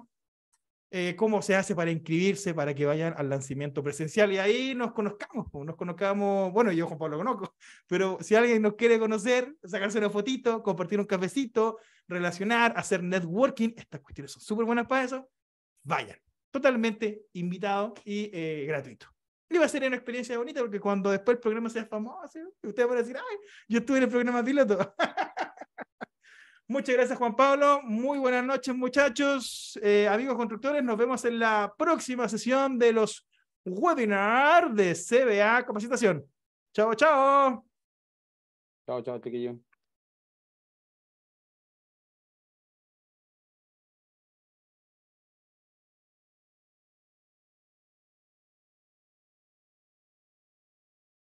eh, cómo se hace para inscribirse, para que vayan al lanzamiento presencial. Y ahí nos conozcamos, nos conozcamos, bueno, yo Juan Pablo conozco, pero si alguien nos quiere conocer, sacarse una fotito, compartir un cafecito, relacionar, hacer networking, estas cuestiones son súper buenas para eso, vayan. Totalmente invitado y eh, gratuito. Y va a ser una experiencia bonita porque cuando después el programa sea famoso, ustedes van a decir, ay, yo estuve en el programa piloto. Muchas gracias, Juan Pablo. Muy buenas noches, muchachos. Eh, amigos constructores, nos vemos en la próxima sesión de los webinars de CBA Capacitación. Chao, chao. Chao, chao, chiquillo.